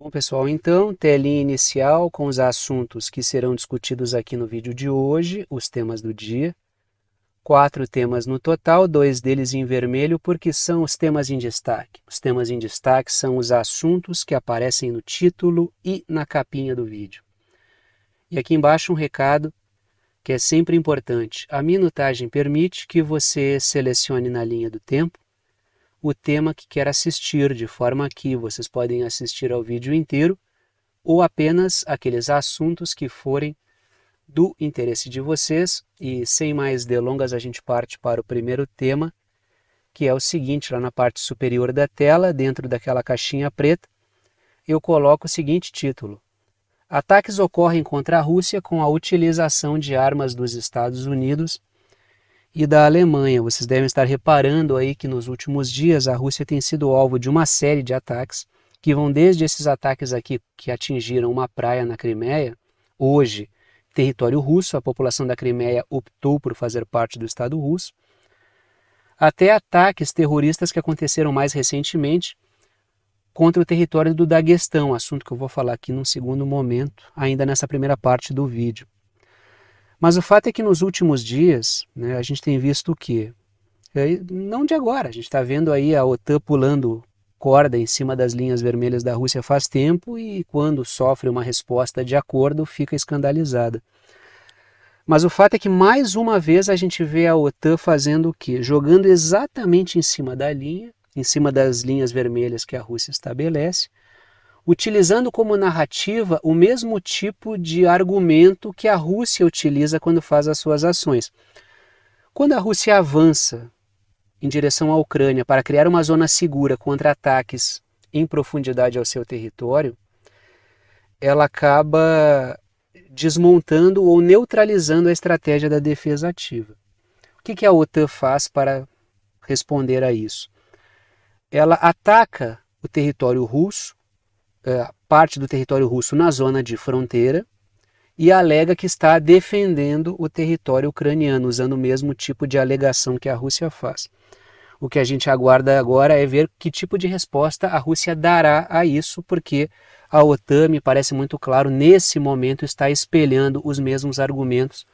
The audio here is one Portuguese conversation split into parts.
Bom, pessoal, então, telinha inicial com os assuntos que serão discutidos aqui no vídeo de hoje, os temas do dia. Quatro temas no total, dois deles em vermelho, porque são os temas em destaque. Os temas em destaque são os assuntos que aparecem no título e na capinha do vídeo. E aqui embaixo um recado que é sempre importante. A minutagem permite que você selecione na linha do tempo o tema que quer assistir, de forma que vocês podem assistir ao vídeo inteiro ou apenas aqueles assuntos que forem do interesse de vocês. E sem mais delongas, a gente parte para o primeiro tema, que é o seguinte: lá na parte superior da tela, dentro daquela caixinha preta, eu coloco o seguinte título: Ataques ocorrem contra a Rússia com a utilização de armas dos Estados Unidos e da Alemanha. Vocês devem estar reparando aí que nos últimos dias a Rússia tem sido alvo de uma série de ataques, que vão desde esses ataques aqui que atingiram uma praia na Crimeia, hoje território russo, a população da Crimeia optou por fazer parte do Estado russo, até ataques terroristas que aconteceram mais recentemente contra o território do Daguestão, assunto que eu vou falar aqui num segundo momento, ainda nessa primeira parte do vídeo. Mas o fato é que nos últimos dias né, a gente tem visto o quê? É, não de agora, a gente está vendo aí a OTAN pulando corda em cima das linhas vermelhas da Rússia faz tempo e quando sofre uma resposta de acordo fica escandalizada. Mas o fato é que mais uma vez a gente vê a OTAN fazendo o quê? Jogando exatamente em cima da linha, em cima das linhas vermelhas que a Rússia estabelece, utilizando como narrativa o mesmo tipo de argumento que a Rússia utiliza quando faz as suas ações. Quando a Rússia avança em direção à Ucrânia para criar uma zona segura contra ataques em profundidade ao seu território, ela acaba desmontando ou neutralizando a estratégia da defesa ativa. O que, a OTAN faz para responder a isso? Ela ataca o território russo é, parte do território russo na zona de fronteira e alega que está defendendo o território ucraniano, usando o mesmo tipo de alegação que a Rússia faz. O que a gente aguarda agora é ver que tipo de resposta a Rússia dará a isso, porque a OTAN, me parece muito claro, nesse momento está espelhando os mesmos argumentos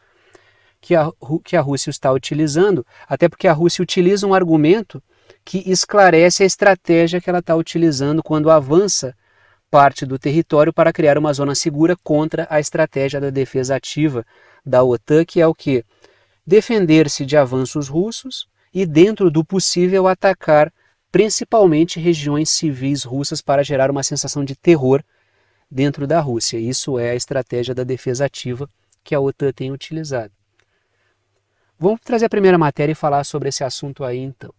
que a, que a Rússia está utilizando, até porque a Rússia utiliza um argumento que esclarece a estratégia que ela está utilizando quando avança parte do território para criar uma zona segura contra a estratégia da defesa ativa da OTAN, que é o que? Defender-se de avanços russos e, dentro do possível, atacar principalmente regiões civis russas para gerar uma sensação de terror dentro da Rússia. Isso é a estratégia da defesa ativa que a OTAN tem utilizado. Vamos trazer a primeira matéria e falar sobre esse assunto aí então.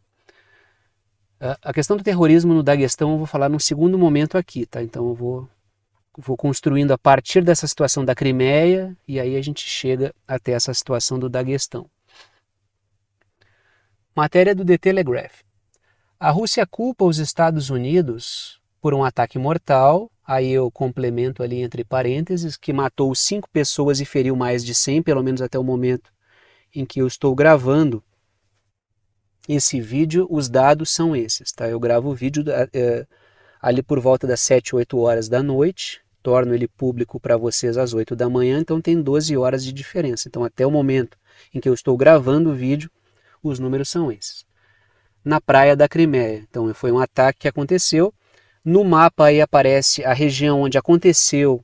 A questão do terrorismo no Daguestão eu vou falar num segundo momento aqui, tá? Então eu vou, vou construindo a partir dessa situação da Crimeia e aí a gente chega até essa situação do Daguestão. Matéria do The Telegraph. A Rússia culpa os Estados Unidos por um ataque mortal, aí eu complemento ali entre parênteses, que matou cinco pessoas e feriu mais de 100, pelo menos até o momento em que eu estou gravando esse vídeo, os dados são esses, tá? Eu gravo o vídeo é, ali por volta das 7, 8 horas da noite, torno ele público para vocês às 8 da manhã, então tem 12 horas de diferença. Então até o momento em que eu estou gravando o vídeo, os números são esses. Na praia da Crimeia, então foi um ataque que aconteceu. No mapa aí aparece a região onde aconteceu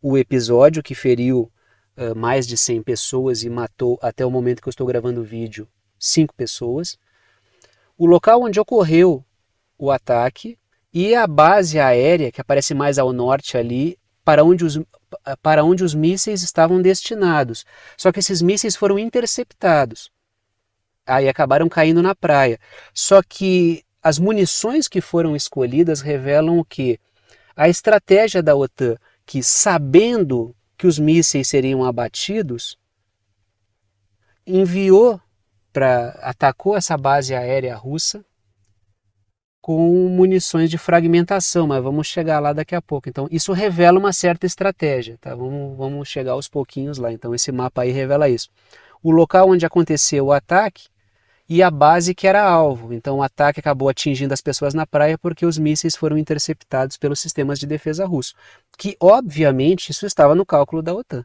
o episódio que feriu uh, mais de 100 pessoas e matou, até o momento que eu estou gravando o vídeo, 5 pessoas o local onde ocorreu o ataque e a base aérea, que aparece mais ao norte ali, para onde os, para onde os mísseis estavam destinados. Só que esses mísseis foram interceptados. Aí acabaram caindo na praia. Só que as munições que foram escolhidas revelam o que? A estratégia da OTAN, que sabendo que os mísseis seriam abatidos, enviou pra, atacou essa base aérea russa com munições de fragmentação, mas vamos chegar lá daqui a pouco. Então, isso revela uma certa estratégia, tá? Vamos, vamos chegar aos pouquinhos lá. Então, esse mapa aí revela isso. O local onde aconteceu o ataque e a base que era alvo. Então, o ataque acabou atingindo as pessoas na praia porque os mísseis foram interceptados pelos sistemas de defesa russo, que obviamente isso estava no cálculo da OTAN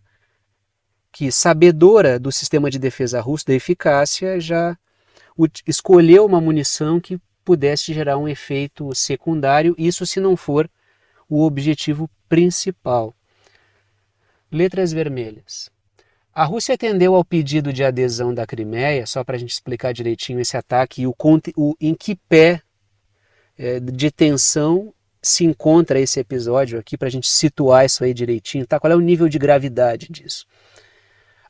que, sabedora do sistema de defesa russo, da eficácia, já escolheu uma munição que pudesse gerar um efeito secundário, isso se não for o objetivo principal. Letras vermelhas. A Rússia atendeu ao pedido de adesão da Crimeia, só para a gente explicar direitinho esse ataque e o, o em que pé é, de tensão se encontra esse episódio aqui, para a gente situar isso aí direitinho, tá? Qual é o nível de gravidade disso?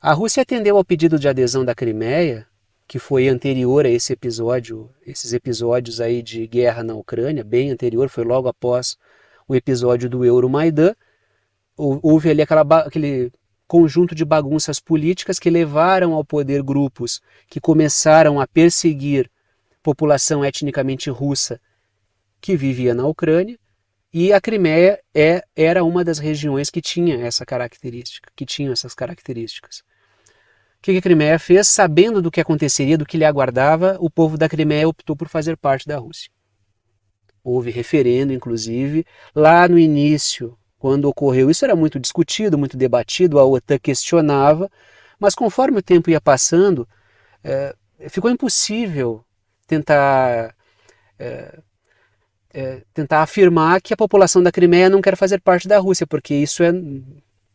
A Rússia atendeu ao pedido de adesão da Crimeia, que foi anterior a esse episódio, esses episódios aí de guerra na Ucrânia, bem anterior, foi logo após o episódio do Euromaidan. Houve ali aquela, aquele conjunto de bagunças políticas que levaram ao poder grupos que começaram a perseguir população etnicamente russa que vivia na Ucrânia e a Crimeia é, era uma das regiões que tinha essa característica, que tinha essas características. O que a Crimeia fez? Sabendo do que aconteceria, do que lhe aguardava, o povo da Crimeia optou por fazer parte da Rússia. Houve referendo, inclusive, lá no início, quando ocorreu isso, era muito discutido, muito debatido, a OTAN questionava, mas conforme o tempo ia passando, é, ficou impossível tentar é, é, tentar afirmar que a população da Crimeia não quer fazer parte da Rússia, porque isso é,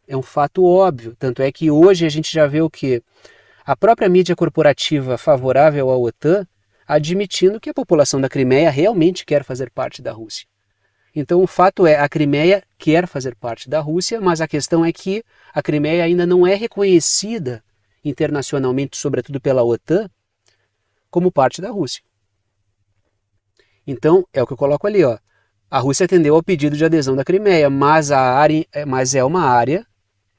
é um fato óbvio. Tanto é que hoje a gente já vê o que? A própria mídia corporativa favorável à OTAN admitindo que a população da Crimeia realmente quer fazer parte da Rússia. Então o fato é, a Crimeia quer fazer parte da Rússia, mas a questão é que a Crimeia ainda não é reconhecida internacionalmente, sobretudo pela OTAN, como parte da Rússia. Então, é o que eu coloco ali, ó. A Rússia atendeu ao pedido de adesão da Crimeia, mas, a área, é, mas é uma área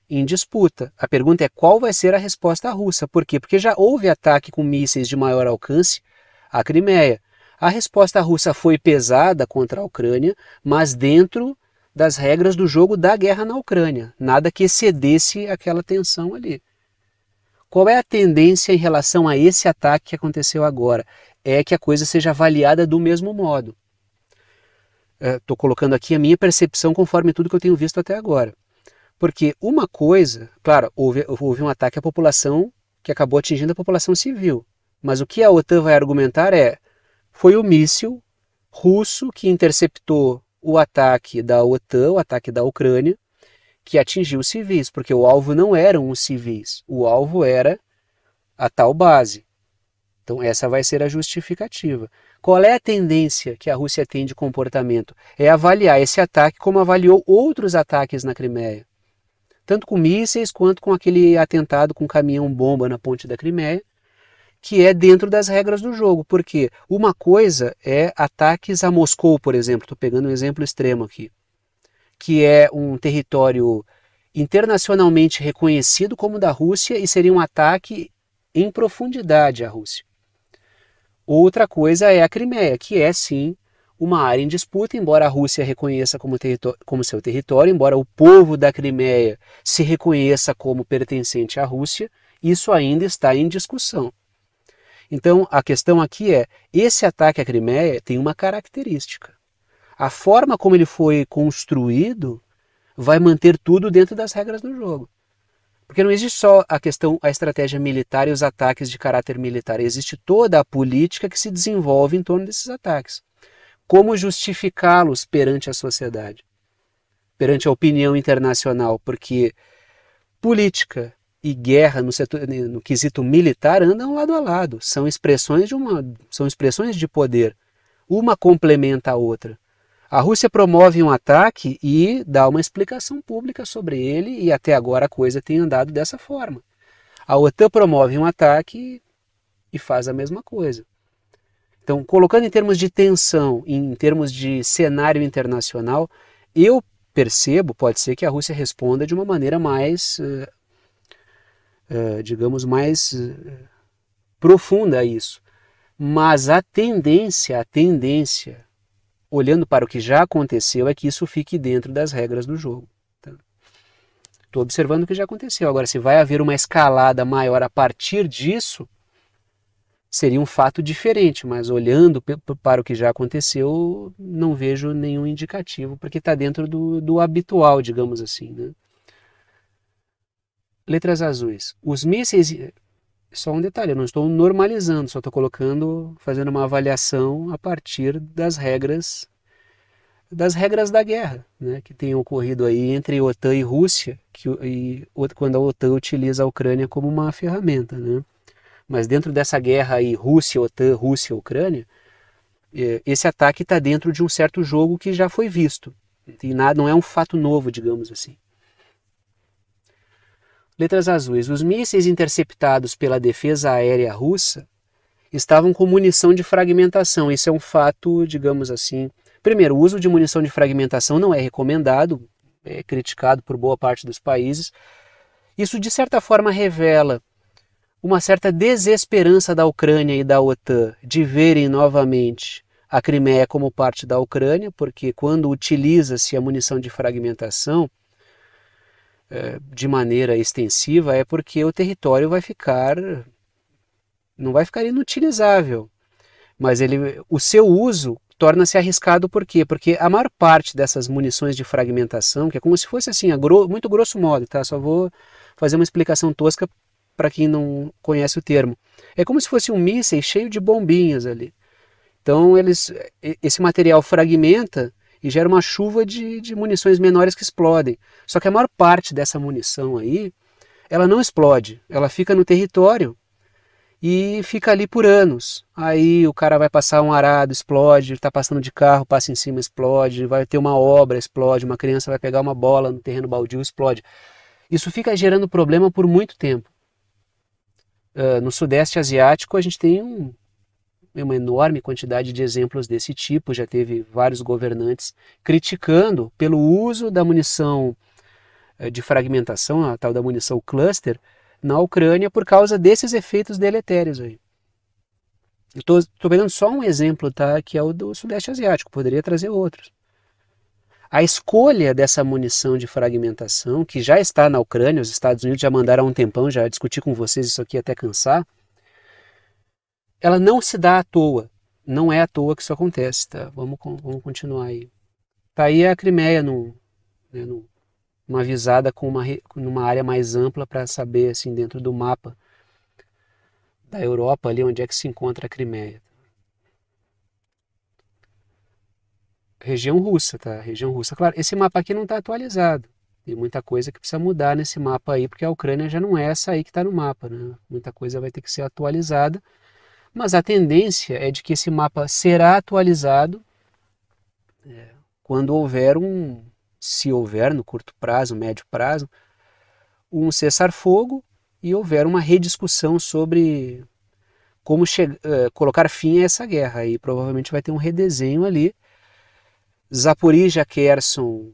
em disputa. A pergunta é qual vai ser a resposta russa. Por quê? Porque já houve ataque com mísseis de maior alcance à Crimeia. A resposta russa foi pesada contra a Ucrânia, mas dentro das regras do jogo da guerra na Ucrânia. Nada que excedesse aquela tensão ali. Qual é a tendência em relação a esse ataque que aconteceu agora? é que a coisa seja avaliada do mesmo modo. Estou é, colocando aqui a minha percepção conforme tudo que eu tenho visto até agora. Porque uma coisa, claro, houve, houve um ataque à população que acabou atingindo a população civil. Mas o que a OTAN vai argumentar é: foi o míssil russo que interceptou o ataque da OTAN, o ataque da Ucrânia, que atingiu os civis, porque o alvo não eram os civis, o alvo era a tal base. Então, essa vai ser a justificativa. Qual é a tendência que a Rússia tem de comportamento? É avaliar esse ataque como avaliou outros ataques na Crimeia. Tanto com mísseis quanto com aquele atentado com caminhão-bomba na ponte da Crimeia, que é dentro das regras do jogo. Porque uma coisa é ataques a Moscou, por exemplo, estou pegando um exemplo extremo aqui, que é um território internacionalmente reconhecido como da Rússia e seria um ataque em profundidade à Rússia. Outra coisa é a Crimeia, que é sim uma área em disputa, embora a Rússia reconheça como, como, seu território, embora o povo da Crimeia se reconheça como pertencente à Rússia, isso ainda está em discussão. Então, a questão aqui é: esse ataque à Crimeia tem uma característica. A forma como ele foi construído vai manter tudo dentro das regras do jogo. Porque não existe só a questão, a estratégia militar e os ataques de caráter militar, existe toda a política que se desenvolve em torno desses ataques. Como justificá-los perante a sociedade, perante a opinião internacional, porque política e guerra no, setor, no quesito militar andam lado a lado, são expressões de uma, são expressões de poder, uma complementa a outra. A Rússia promove um ataque e dá uma explicação pública sobre ele, e até agora a coisa tem andado dessa forma. A OTAN promove um ataque e faz a mesma coisa. Então, colocando em termos de tensão, em termos de cenário internacional, eu percebo, pode ser que a Rússia responda de uma maneira mais, eh, eh, digamos, mais eh, profunda a isso. Mas a tendência, a tendência olhando para o que já aconteceu, é que isso fique dentro das regras do jogo. Estou tá? observando o que já aconteceu. Agora, se vai haver uma escalada maior a partir disso, seria um fato diferente, mas olhando para o que já aconteceu, não vejo nenhum indicativo, porque está dentro do, do, habitual, digamos assim. Né? Letras azuis. Os mísseis só um detalhe, eu não estou normalizando, só estou colocando, fazendo uma avaliação a partir das regras das regras da guerra, né, que tem ocorrido aí entre OTAN e Rússia, que, e, quando a OTAN utiliza a Ucrânia como uma ferramenta, né? Mas dentro dessa guerra aí Rússia, OTAN, Rússia, Ucrânia, é, esse ataque está dentro de um certo jogo que já foi visto. Não, nada, não é um fato novo, digamos assim. Letras azuis. Os mísseis interceptados pela defesa aérea russa estavam com munição de fragmentação. Isso é um fato, digamos assim. Primeiro, o uso de munição de fragmentação não é recomendado, é criticado por boa parte dos países. Isso, de certa forma, revela uma certa desesperança da Ucrânia e da OTAN de verem novamente a Crimeia como parte da Ucrânia, porque quando utiliza-se a munição de fragmentação, eh, de maneira extensiva é porque o território vai ficar não vai ficar inutilizável, mas ele o seu uso torna-se arriscado por quê? Porque a maior parte dessas munições de fragmentação, que é como se fosse assim, gro, muito grosso modo, tá? Só vou fazer uma explicação tosca para quem não conhece o termo. É como se fosse um míssil cheio de bombinhas ali. Então eles esse material fragmenta e gera uma chuva de, de munições menores que explodem. Só que a maior parte dessa munição aí, ela não explode, ela fica no território e fica ali por anos. Aí o cara vai passar um arado, explode, está passando de carro, passa em cima, explode, vai ter uma obra, explode, uma criança vai pegar uma bola no terreno baldio, explode. Isso fica gerando problema por muito tempo. Uh, no Sudeste Asiático, a gente tem um, uma enorme quantidade de exemplos desse tipo, já teve vários governantes criticando pelo uso da munição eh, de fragmentação, a tal da munição cluster, na Ucrânia por causa desses efeitos deletérios aí. Estou pegando só um exemplo, tá, que é o do Sudeste Asiático, poderia trazer outros. A escolha dessa munição de fragmentação, que já está na Ucrânia, os Estados Unidos já mandaram há um tempão, já discuti com vocês isso aqui até cansar, ela não se dá à toa. Não é à toa que isso acontece, tá? Vamos, vamos continuar aí. Tá aí a Crimeia num, né, numa visada com uma, numa área mais ampla para saber, assim, dentro do mapa da Europa, ali onde é que se encontra a Crimeia. Tá? Região russa, tá? Região russa. Claro, esse mapa aqui não está atualizado. Tem muita coisa que precisa mudar nesse mapa aí, porque a Ucrânia já não é essa aí que está no mapa, né? Muita coisa vai ter que ser atualizada mas a tendência é de que esse mapa será atualizado é, quando houver um, se houver no curto prazo, médio prazo, um cessar-fogo e houver uma rediscussão sobre como é, colocar fim a essa guerra. E provavelmente vai ter um redesenho ali. Zaporizhia, Kherson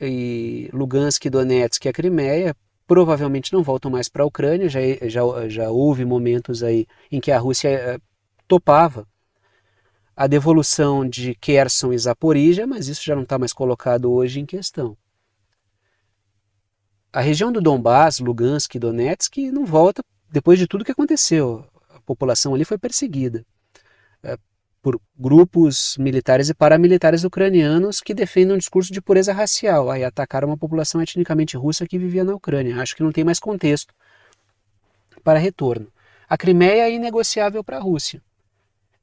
e Lugansk, Donetsk e a Crimeia provavelmente não voltam mais para a Ucrânia. Já, já, já houve momentos aí em que a Rússia eh, topava a devolução de Kherson e Zaporizhia, mas isso já não está mais colocado hoje em questão. A região do Donbás Lugansk e Donetsk não volta depois de tudo que aconteceu. A população ali foi perseguida. Eh, por grupos militares e paramilitares ucranianos que defendem um discurso de pureza racial. Aí atacaram uma população etnicamente russa que vivia na Ucrânia. Acho que não tem mais contexto para retorno. A Crimeia é inegociável para a Rússia.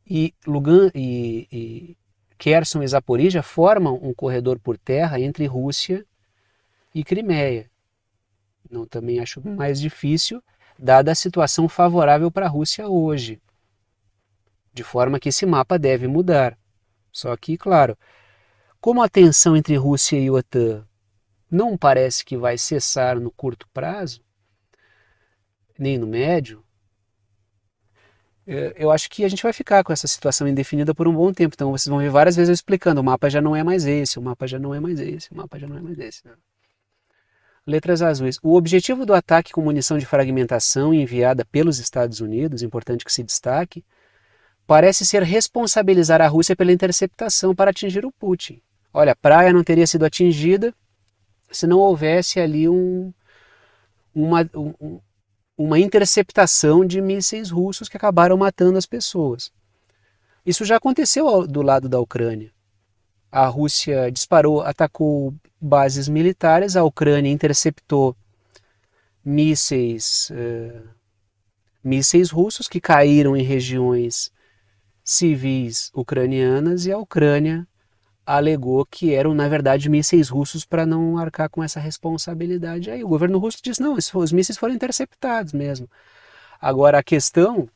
E Lugan e, e Kherson e Zaporizhia formam um corredor por terra entre Rússia e Crimeia. Não também acho mais difícil, dada a situação favorável para a Rússia hoje de forma que esse mapa deve mudar. Só que, claro, como a tensão entre Rússia e OTAN não parece que vai cessar no curto prazo, nem no médio, eh, eu acho que a gente vai ficar com essa situação indefinida por um bom tempo. Então vocês vão ver várias vezes eu explicando: o mapa já não é mais esse, o mapa já não é mais esse, o mapa já não é mais esse. Letras azuis. O objetivo do ataque com munição de fragmentação enviada pelos Estados Unidos, importante que se destaque, parece ser responsabilizar a Rússia pela interceptação para atingir o Putin. Olha, a praia não teria sido atingida se não houvesse ali um, uma, um, uma interceptação de mísseis russos que acabaram matando as pessoas. Isso já aconteceu do lado da Ucrânia. A Rússia disparou, atacou bases militares, a Ucrânia interceptou mísseis, uh, mísseis russos que caíram em regiões civis ucranianas e a Ucrânia alegou que eram, na verdade, mísseis russos para não arcar com essa responsabilidade. Aí o governo russo disse: não, os mísseis foram interceptados mesmo. Agora, a questão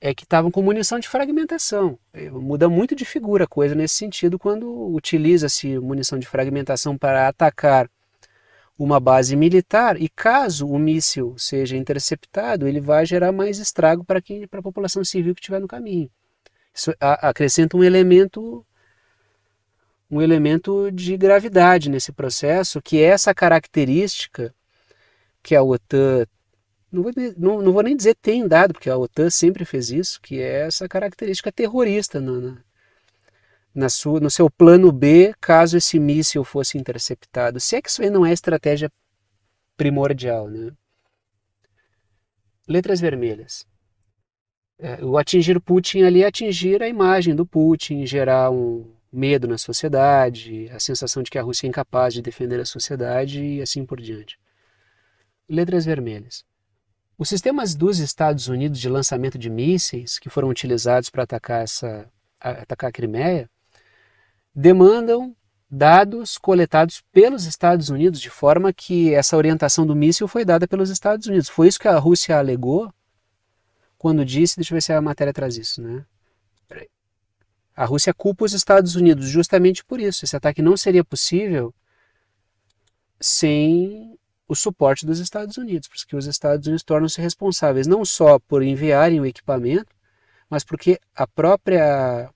é que estavam com munição de fragmentação. É, muda muito de figura a coisa nesse sentido quando utiliza-se munição de fragmentação para atacar uma base militar e caso o míssil seja interceptado, ele vai gerar mais estrago para quem para a população civil que estiver no caminho. Isso acrescenta um elemento um elemento de gravidade nesse processo, que é essa característica que a OTAN, não vou, não, não vou nem dizer tem dado, porque a OTAN sempre fez isso, que é essa característica terrorista na, na, na sua, no seu plano B, caso esse míssil fosse interceptado. Se é que isso aí não é estratégia primordial, né? Letras vermelhas. É, o atingir Putin ali é atingir a imagem do Putin, gerar um medo na sociedade, a sensação de que a Rússia é incapaz de defender a sociedade e assim por diante. Letras vermelhas. Os sistemas dos Estados Unidos de lançamento de mísseis que foram utilizados para atacar essa atacar a Crimeia demandam dados coletados pelos Estados Unidos de forma que essa orientação do míssil foi dada pelos Estados Unidos. Foi isso que a Rússia alegou quando disse, deixa eu ver se a matéria traz isso, né? A Rússia culpa os Estados Unidos justamente por isso. Esse ataque não seria possível sem o suporte dos Estados Unidos, porque os Estados Unidos tornam-se responsáveis não só por enviarem o equipamento, mas porque a própria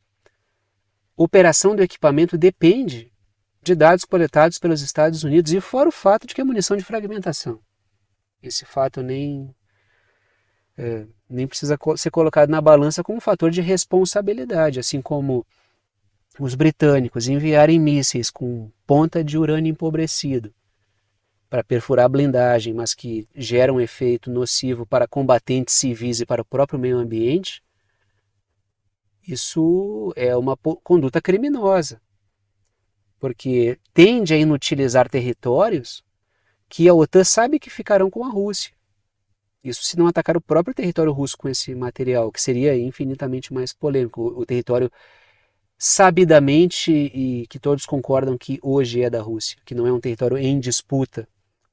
operação do equipamento depende de dados coletados pelos Estados Unidos e fora o fato de que é munição de fragmentação. Esse fato nem é, nem precisa ser colocado na balança como um fator de responsabilidade, assim como os britânicos enviarem mísseis com ponta de urânio empobrecido para perfurar a blindagem, mas que geram um efeito nocivo para combatentes civis e para o próprio meio ambiente, isso é uma conduta criminosa, porque tende a inutilizar territórios que a OTAN sabe que ficarão com a Rússia. Isso se não atacar o próprio território russo com esse material, que seria infinitamente mais polêmico. O, território sabidamente, e que todos concordam que hoje é da Rússia, que não é um território em disputa,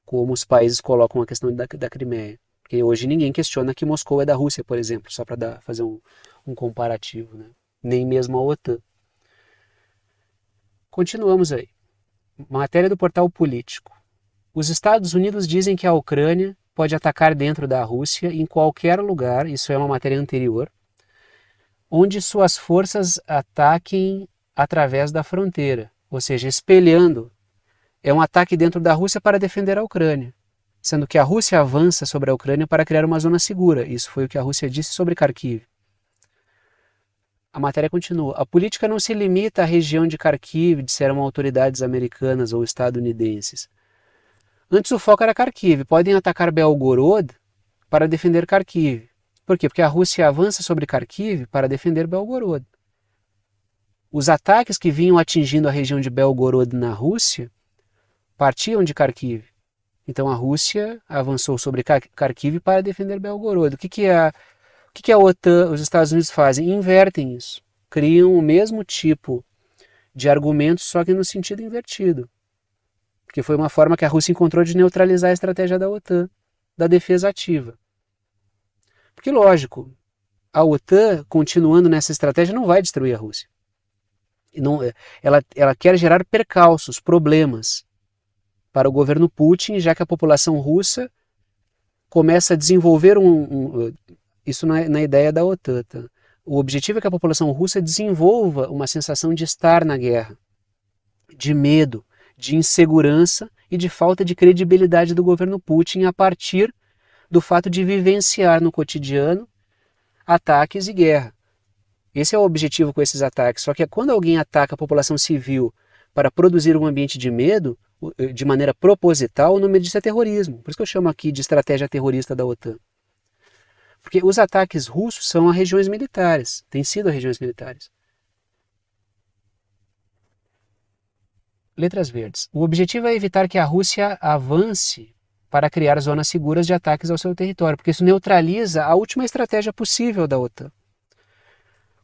como os países colocam a questão da, da Crimeia. Porque hoje ninguém questiona que Moscou é da Rússia, por exemplo, só para fazer um, um comparativo. Né? Nem mesmo a OTAN. Continuamos aí. Matéria do portal político. Os Estados Unidos dizem que a Ucrânia pode atacar dentro da Rússia, em qualquer lugar, isso é uma matéria anterior, onde suas forças ataquem através da fronteira, ou seja, espelhando. É um ataque dentro da Rússia para defender a Ucrânia, sendo que a Rússia avança sobre a Ucrânia para criar uma zona segura. Isso foi o que a Rússia disse sobre Kharkiv. A matéria continua. A política não se limita à região de Kharkiv, disseram autoridades americanas ou estadunidenses. Antes o foco era Kharkiv. Podem atacar Belgorod para defender Kharkiv. Por quê? Porque a Rússia avança sobre Kharkiv para defender Belgorod. Os ataques que vinham atingindo a região de Belgorod na Rússia partiam de Kharkiv. Então a Rússia avançou sobre Kharkiv para defender Belgorod. O que, que, a, o que, que a OTAN, os Estados Unidos fazem? Invertem isso. Criam o mesmo tipo de argumento, só que no sentido invertido porque foi uma forma que a Rússia encontrou de neutralizar a estratégia da OTAN, da defesa ativa. Porque, lógico, a OTAN, continuando nessa estratégia, não vai destruir a Rússia. Não, eh, ela, ela quer gerar percalços, problemas para o governo Putin, já que a população russa começa a desenvolver um. um eh, isso na, na, ideia da OTAN. Tá? O objetivo é que a população russa desenvolva uma sensação de estar na guerra, de medo, de insegurança e de falta de credibilidade do governo Putin a partir do fato de vivenciar no cotidiano ataques e guerra. Esse é o objetivo com esses ataques. Só que é quando alguém ataca a população civil para produzir um ambiente de medo, eh, de maneira proposital, o nome disso é terrorismo. Por isso que eu chamo aqui de estratégia terrorista da OTAN. Porque os ataques russos são a regiões militares, têm sido a regiões militares. Letras verdes. O objetivo é evitar que a Rússia avance para criar zonas seguras de ataques ao seu território, porque isso neutraliza a última estratégia possível da OTAN.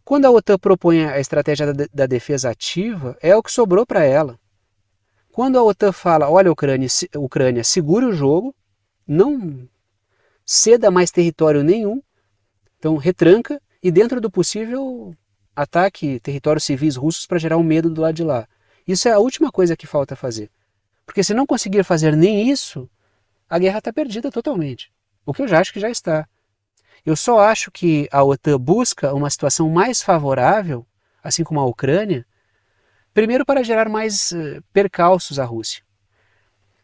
Quando a OTAN propõe a estratégia da, defesa ativa, é o que sobrou para ela. Quando a OTAN fala, olha, Ucrânia, Ucrânia, segure o jogo, não ceda mais território nenhum, então retranca e, dentro do possível, ataque territórios civis russos para gerar um medo do lado de lá. Isso é a última coisa que falta fazer. Porque se não conseguir fazer nem isso, a guerra está perdida totalmente. O que eu já acho que já está. Eu só acho que a OTAN busca uma situação mais favorável, assim como a Ucrânia, primeiro para gerar mais eh, percalços à Rússia.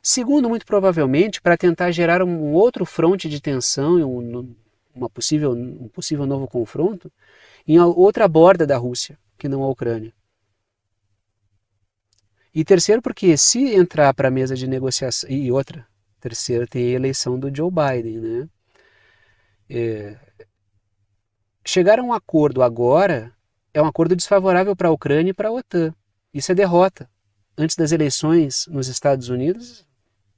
Segundo, muito provavelmente, para tentar gerar um outro fronte de tensão, um, uma possível, um possível novo confronto, em outra borda da Rússia, que não a Ucrânia. E terceiro, porque se entrar para a mesa de negociação. E outra, terceiro, tem a eleição do Joe Biden, né? É, chegar a um acordo agora é um acordo desfavorável para a Ucrânia e para a OTAN. Isso é derrota. Antes das eleições nos Estados Unidos,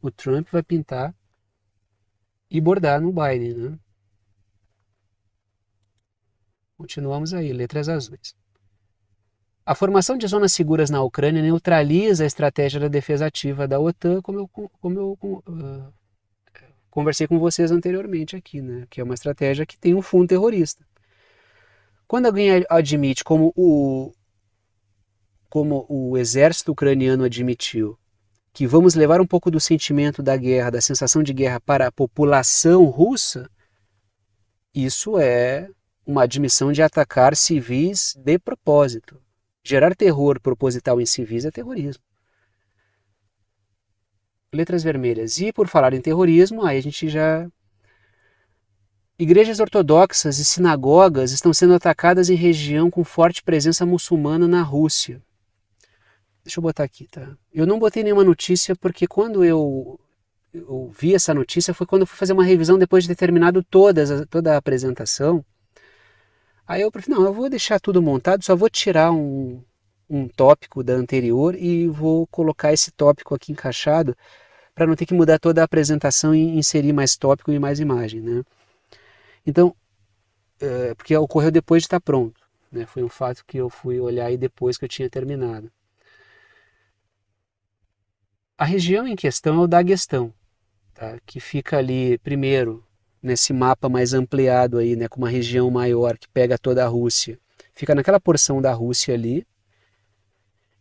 o Trump vai pintar e bordar no Biden, né? Continuamos aí, letras azuis. A formação de zonas seguras na Ucrânia neutraliza a estratégia da defesa ativa da OTAN, como eu, como eu uh, conversei com vocês anteriormente aqui, né? que é uma estratégia que tem um fundo terrorista. Quando alguém admite, como o, como o exército ucraniano admitiu, que vamos levar um pouco do sentimento da guerra, da sensação de guerra para a população russa, isso é uma admissão de atacar civis de propósito. Gerar terror proposital em civis é terrorismo. Letras vermelhas. E por falar em terrorismo, aí a gente já. Igrejas ortodoxas e sinagogas estão sendo atacadas em região com forte presença muçulmana na Rússia. Deixa eu botar aqui, tá? Eu não botei nenhuma notícia porque quando eu eu vi essa notícia foi quando eu fui fazer uma revisão depois de ter terminado todas, toda a apresentação. Aí eu falei, não, eu vou deixar tudo montado, só vou tirar um, um tópico da anterior e vou colocar esse tópico aqui encaixado para não ter que mudar toda a apresentação e inserir mais tópico e mais imagem, né? Então, é, porque ocorreu depois de estar tá pronto, né? Foi um fato que eu fui olhar aí depois que eu tinha terminado. A região em questão é o Daguestão, tá? que fica ali, primeiro, nesse mapa mais ampliado aí, né, com uma região maior que pega toda a Rússia. Fica naquela porção da Rússia ali.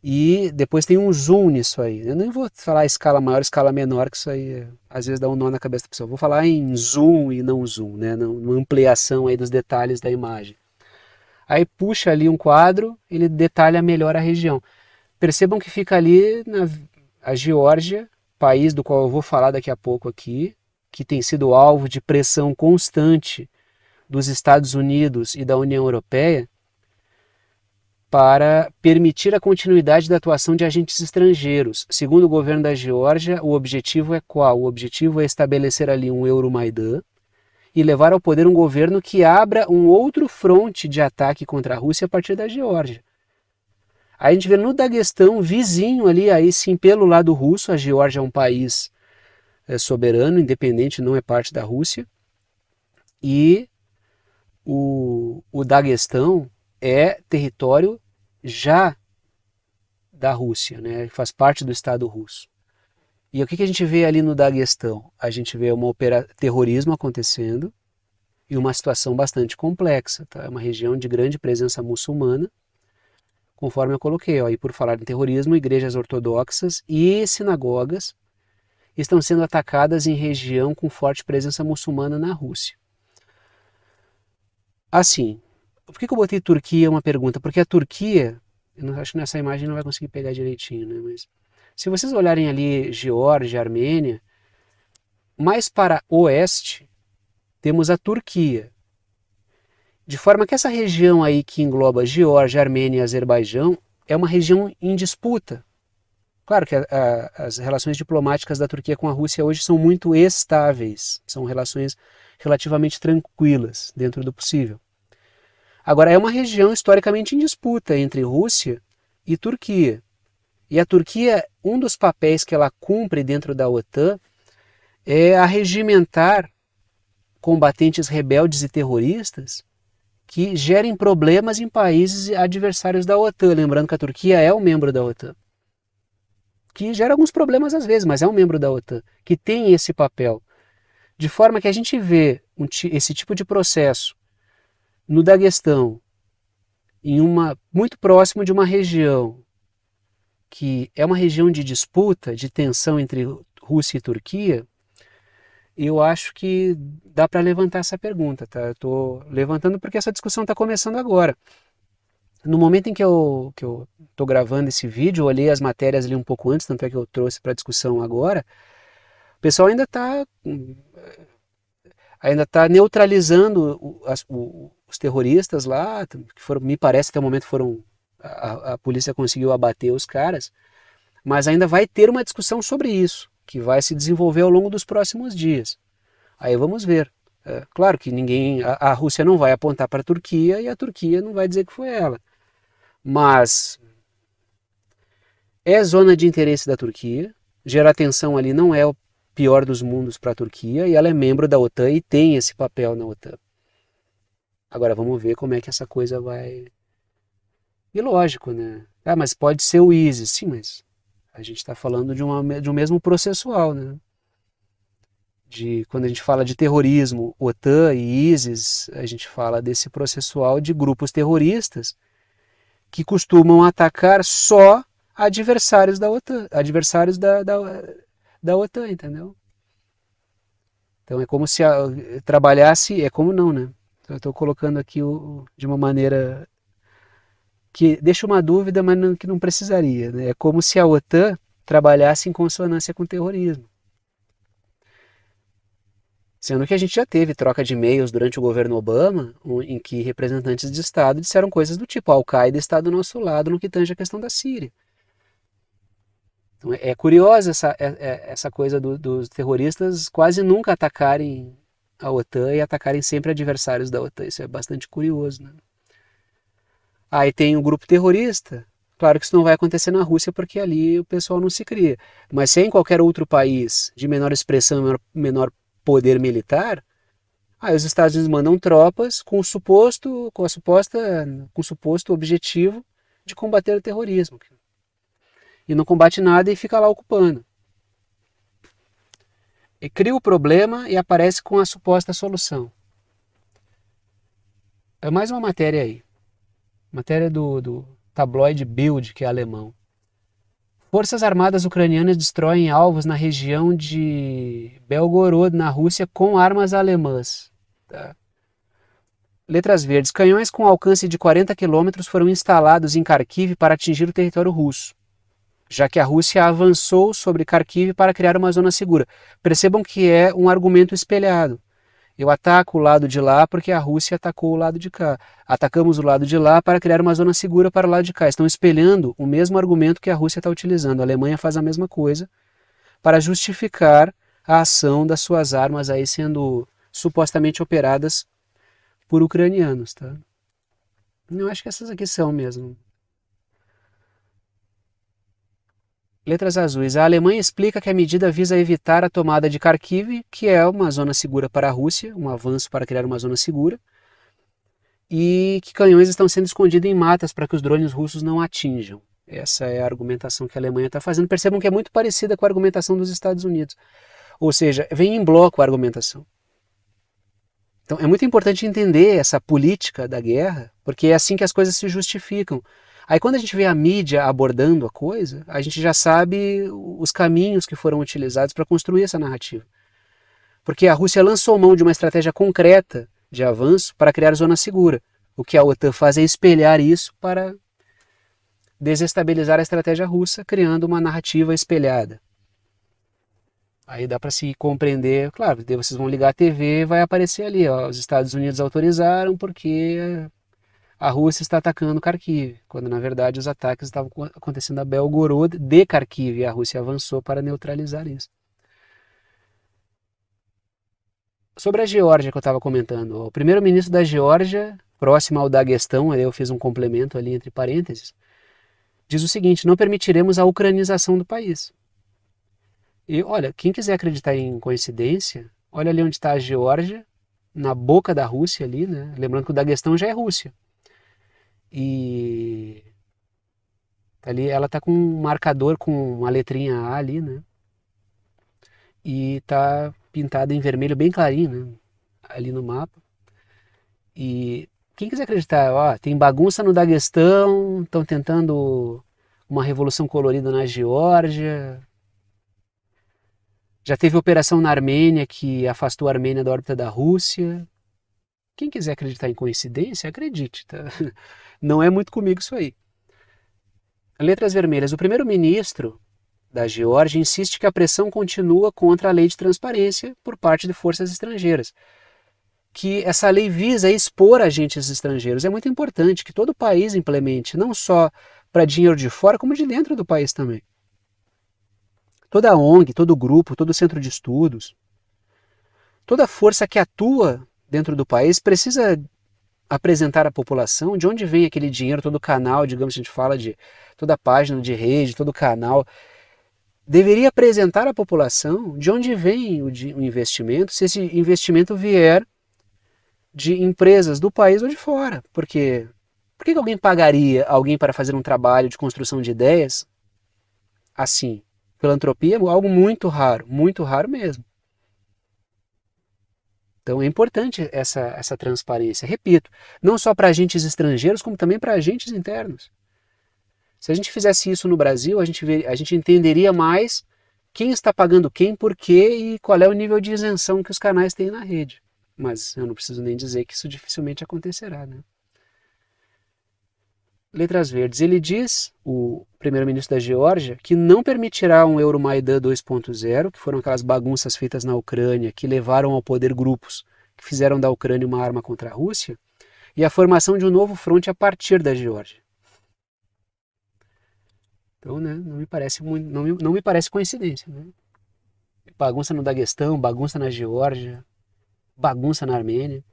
E depois tem um zoom nisso aí. Eu nem vou falar escala maior, escala menor, que isso aí às vezes dá um nó na cabeça da pessoa. vou falar em zoom e não zoom, né? Uma ampliação aí dos detalhes da imagem. Aí puxa ali um quadro, ele detalha melhor a região. Percebam que fica ali na a Geórgia, país do qual eu vou falar daqui a pouco aqui, que tem sido alvo de pressão constante dos Estados Unidos e da União Europeia para permitir a continuidade da atuação de agentes estrangeiros. Segundo o governo da Geórgia, o objetivo é qual? O objetivo é estabelecer ali um Euromaidan e levar ao poder um governo que abra um outro fronte de ataque contra a Rússia a partir da Geórgia. a gente vê no Daguestão, vizinho ali, aí sim, pelo lado russo, a Geórgia é um país é soberano, independente, não é parte da Rússia. E o, o Daguestão é território já da Rússia, né? faz parte do Estado russo. E o que, que a gente vê ali no Daguestão? A gente vê uma opera terrorismo acontecendo e uma situação bastante complexa. Tá? É uma região de grande presença muçulmana, conforme eu coloquei. Ó, e por falar em terrorismo, igrejas ortodoxas e sinagogas estão sendo atacadas em região com forte presença muçulmana na Rússia. Assim, por que, eu botei Turquia? É uma pergunta. Porque a Turquia, eu não, acho que nessa imagem não vai conseguir pegar direitinho, né? Mas se vocês olharem ali Geórgia, Armênia, mais para oeste temos a Turquia. De forma que essa região aí que engloba Geórgia, Armênia e Azerbaijão é uma região em disputa Claro que a, a, as relações diplomáticas da Turquia com a Rússia hoje são muito estáveis, são relações relativamente tranquilas dentro do possível. Agora, é uma região historicamente em disputa entre Rússia e Turquia. E a Turquia, um dos papéis que ela cumpre dentro da OTAN é arregimentar combatentes rebeldes e terroristas que gerem problemas em países adversários da OTAN. Lembrando que a Turquia é um membro da OTAN que gera alguns problemas às vezes, mas é um membro da OTAN, que tem esse papel. De forma que a gente vê um esse tipo de processo no Daguestão, em uma muito próximo de uma região que é uma região de disputa, de tensão entre Rússia e Turquia, eu acho que dá para levantar essa pergunta, tá? Eu estou levantando porque essa discussão está começando agora. No momento em que eu que eu gravando esse vídeo, eu olhei as matérias ali um pouco antes, tanto é que eu trouxe para discussão agora. O pessoal ainda está eh, ainda tá neutralizando o, as, o, os terroristas lá, que foram, me parece até o momento foram a, a polícia conseguiu abater os caras, mas ainda vai ter uma discussão sobre isso, que vai se desenvolver ao longo dos próximos dias. Aí vamos ver. É, claro que ninguém, a, a Rússia não vai apontar para a Turquia e a Turquia não vai dizer que foi ela. Mas é zona de interesse da Turquia, gerar tensão ali não é o pior dos mundos para a Turquia, e ela é membro da OTAN e tem esse papel na OTAN. Agora vamos ver como é que essa coisa vai. E lógico, né? Ah, mas pode ser o ISIS. Sim, mas a gente está falando de, uma, de um mesmo processual, né? De, quando a gente fala de terrorismo, OTAN e ISIS, a gente fala desse processual de grupos terroristas que costumam atacar só adversários da OTAN, adversários da, da, da OTAN, entendeu? Então é como se a, trabalhasse, é como não, né? Então, eu estou colocando aqui o, de uma maneira que deixa uma dúvida, mas não, que não precisaria. Né? É como se a OTAN trabalhasse em consonância com o terrorismo. Sendo que a gente já teve troca de e-mails durante o governo Obama, em que representantes de Estado disseram coisas do tipo: Al-Qaeda está do nosso lado no que tange a questão da Síria. Então, é, é curiosa essa, é, é, essa coisa do, dos terroristas quase nunca atacarem a OTAN e atacarem sempre adversários da OTAN. Isso é bastante curioso. Né? Aí tem o grupo terrorista. Claro que isso não vai acontecer na Rússia porque ali o pessoal não se cria. Mas se em qualquer outro país de menor expressão, menor, menor poder militar, aí os Estados Unidos mandam tropas com o suposto, com a suposta, com o suposto objetivo de combater o terrorismo. E não combate nada e fica lá ocupando. E cria o problema e aparece com a suposta solução. É mais uma matéria aí. Matéria do, do tabloide Bild, que é alemão. Forças armadas ucranianas destroem alvos na região de Belgorod, na Rússia, com armas alemãs. Tá? Letras verdes. Canhões com alcance de 40 quilômetros foram instalados em Kharkiv para atingir o território russo, já que a Rússia avançou sobre Kharkiv para criar uma zona segura. Percebam que é um argumento espelhado. Eu ataco o lado de lá porque a Rússia atacou o lado de cá. Atacamos o lado de lá para criar uma zona segura para o lado de cá. Estão espelhando o mesmo argumento que a Rússia está utilizando. A Alemanha faz a mesma coisa para justificar a ação das suas armas aí sendo supostamente operadas por ucranianos, tá? Eu acho que essas aqui são mesmo. Letras azuis. A Alemanha explica que a medida visa evitar a tomada de Kharkiv, que é uma zona segura para a Rússia, um avanço para criar uma zona segura, e que canhões estão sendo escondidos em matas para que os drones russos não atinjam. Essa é a argumentação que a Alemanha está fazendo. Percebam que é muito parecida com a argumentação dos Estados Unidos. Ou seja, vem em bloco a argumentação. Então é muito importante entender essa política da guerra, porque é assim que as coisas se justificam. Aí quando a gente vê a mídia abordando a coisa, a gente já sabe os caminhos que foram utilizados para construir essa narrativa. Porque a Rússia lançou mão de uma estratégia concreta de avanço para criar zona segura. O que a OTAN faz é espelhar isso para desestabilizar a estratégia russa, criando uma narrativa espelhada. Aí dá para se compreender, claro, vocês vão ligar a TV, vai aparecer ali, ó, os Estados Unidos autorizaram porque a Rússia está atacando Kharkiv, quando na verdade os ataques estavam acontecendo a Belgorod de Kharkiv e a Rússia avançou para neutralizar isso. Sobre a Geórgia que eu estava comentando, o primeiro-ministro da Geórgia, próximo ao Daguestão, eu fiz um complemento ali entre parênteses, diz o seguinte: não permitiremos a ucranização do país. E olha, quem quiser acreditar em coincidência, olha ali onde está a Geórgia, na boca da Rússia ali, né? Lembrando que o Daguestão já é Rússia. E ali ela tá com um marcador com uma letrinha A ali, né? E tá pintada em vermelho bem clarinho, né? Ali no mapa. E quem quiser acreditar, ó, tem bagunça no Daguestão, estão tentando uma revolução colorida na Geórgia. Já teve operação na Armênia que afastou a Armênia da órbita da Rússia. Quem quiser acreditar em coincidência, acredite. Tá? Não é muito comigo isso aí. Letras vermelhas. O primeiro-ministro da Geórgia insiste que a pressão continua contra a lei de transparência por parte de forças estrangeiras. Que essa lei visa expor agentes estrangeiros. É muito importante que todo o país implemente, não só para dinheiro de fora, como de dentro do país também. Toda ONG, todo grupo, todo centro de estudos, toda força que atua dentro do país precisa apresentar à população de onde vem aquele dinheiro, todo canal, digamos, a gente fala de toda página de rede, todo canal. Deveria apresentar à população de onde vem o, de, o investimento, se esse investimento vier de empresas do país ou de fora. Porque por que alguém pagaria alguém para fazer um trabalho de construção de ideias assim? Filantropia é algo muito raro, muito raro mesmo. Então é importante essa, essa transparência, repito, não só para agentes estrangeiros, como também para agentes internos. Se a gente fizesse isso no Brasil, a gente, ver, a gente entenderia mais quem está pagando quem, por quê e qual é o nível de isenção que os canais têm na rede. Mas eu não preciso nem dizer que isso dificilmente acontecerá, né? letras verdes. Ele diz, o primeiro-ministro da Geórgia, que não permitirá um Euromaidan 2.0, que foram aquelas bagunças feitas na Ucrânia que levaram ao poder grupos que fizeram da Ucrânia uma arma contra a Rússia, e a formação de um novo fronte a partir da Geórgia. Então, né, não me parece muito, não me, não me parece coincidência, né? Bagunça no Daguestão, bagunça na Geórgia, bagunça na Armênia.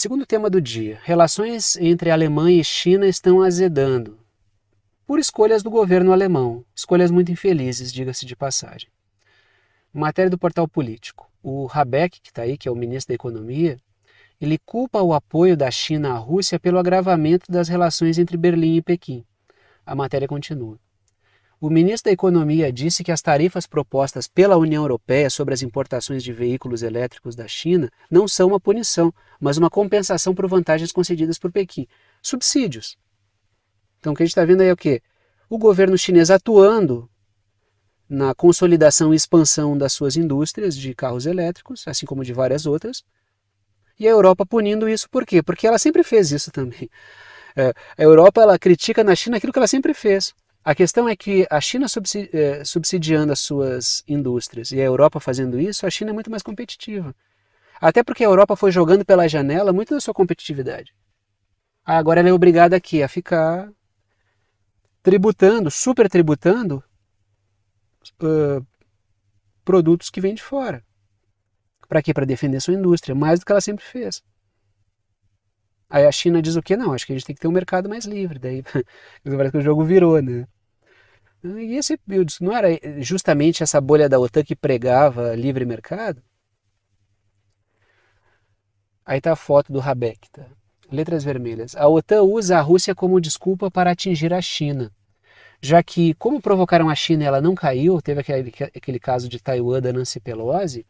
Segundo tema do dia, relações entre Alemanha e China estão azedando. Por escolhas do governo alemão, escolhas muito infelizes, diga-se de passagem. Matéria do portal político. O Habeck, que está aí, que é o ministro da Economia, ele culpa o apoio da China à Rússia pelo agravamento das relações entre Berlim e Pequim. A matéria continua o ministro da Economia disse que as tarifas propostas pela União Europeia sobre as importações de veículos elétricos da China não são uma punição, mas uma compensação por vantagens concedidas por Pequim subsídios. Então o que a gente está vendo aí é o quê? O governo chinês atuando na consolidação e expansão das suas indústrias de carros elétricos, assim como de várias outras, e a Europa punindo isso. Por quê? Porque ela sempre fez isso também. É, a Europa ela critica na China aquilo que ela sempre fez. A questão é que a China eh, subsidiando as suas indústrias e a Europa fazendo isso, a China é muito mais competitiva. Até porque a Europa foi jogando pela janela muito da sua competitividade. Agora ela é obrigada aqui a ficar tributando, super tributando uh, produtos que vêm de fora. Para quê? Para defender sua indústria, mais do que ela sempre fez. Aí a China diz o quê? Não, acho que a gente tem que ter um mercado mais livre. Daí parece que o jogo virou, né? E esse não era justamente essa bolha da OTAN que pregava livre mercado? Aí tá a foto do Habeck, tá? Letras vermelhas. A OTAN usa a Rússia como desculpa para atingir a China, já que, como provocaram a China ela não caiu, teve aquele, aquele caso de Taiwan da Nancy Pelosi,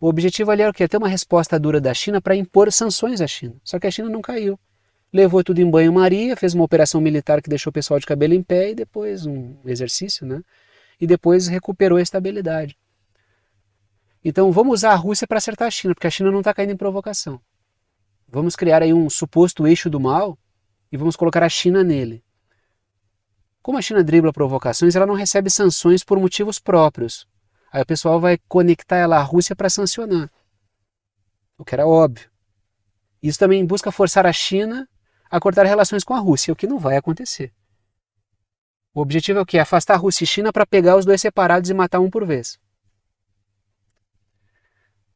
o objetivo ali era o quê? Ter uma resposta dura da China para impor sanções à China. Só que a China não caiu. Levou tudo em banho-maria, fez uma operação militar que deixou o pessoal de cabelo em pé e depois um exercício, né? E depois recuperou a estabilidade. Então vamos usar a Rússia para acertar a China, porque a China não está caindo em provocação. Vamos criar aí um suposto eixo do mal e vamos colocar a China nele. Como a China dribla provocações, ela não recebe sanções por motivos próprios. Aí o pessoal vai conectar ela à Rússia para sancionar, o que era óbvio. Isso também busca forçar a China a cortar relações com a Rússia, o que não vai acontecer. O objetivo é o quê? Afastar a Rússia e China para pegar os dois separados e matar um por vez.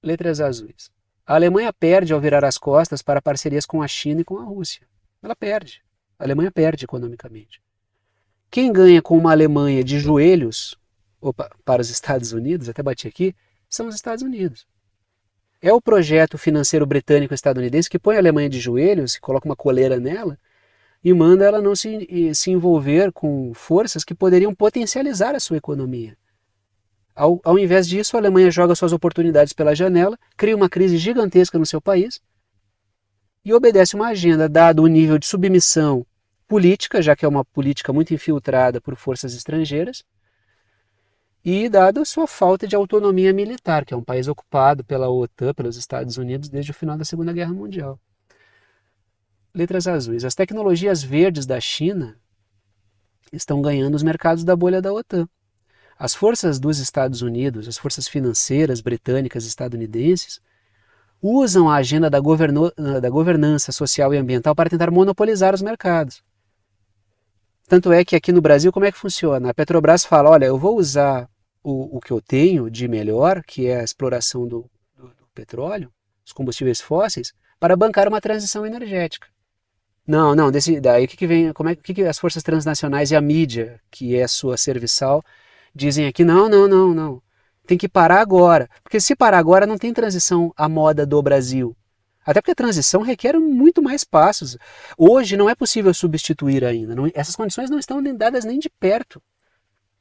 Letras azuis. A Alemanha perde ao virar as costas para parcerias com a China e com a Rússia. Ela perde. A Alemanha perde economicamente. Quem ganha com uma Alemanha de joelhos opa, para os Estados Unidos, até bati aqui, são os Estados Unidos. É o projeto financeiro britânico-estadunidense que põe a Alemanha de joelhos, coloca uma coleira nela e manda ela não se, se envolver com forças que poderiam potencializar a sua economia. Ao, ao invés disso, a Alemanha joga suas oportunidades pela janela, cria uma crise gigantesca no seu país e obedece uma agenda, dado o nível de submissão política, já que é uma política muito infiltrada por forças estrangeiras, e dada a sua falta de autonomia militar, que é um país ocupado pela OTAN, pelos Estados Unidos, desde o final da Segunda Guerra Mundial. Letras azuis. As tecnologias verdes da China estão ganhando os mercados da bolha da OTAN. As forças dos Estados Unidos, as forças financeiras britânicas e estadunidenses, usam a agenda da, da governança social e ambiental para tentar monopolizar os mercados. Tanto é que aqui no Brasil, como é que funciona? A Petrobras fala: olha, eu vou usar o, o que eu tenho de melhor, que é a exploração do, do, do petróleo, os combustíveis fósseis, para bancar uma transição energética. Não, não, desse, daí o que, que vem, como é que, que as forças transnacionais e a mídia, que é sua serviçal, dizem aqui, não, não, não, não. Tem que parar agora. Porque se parar agora, não tem transição à moda do Brasil. Até porque a transição requer muito mais passos. Hoje não é possível substituir ainda. Não, essas condições não estão dadas nem de perto.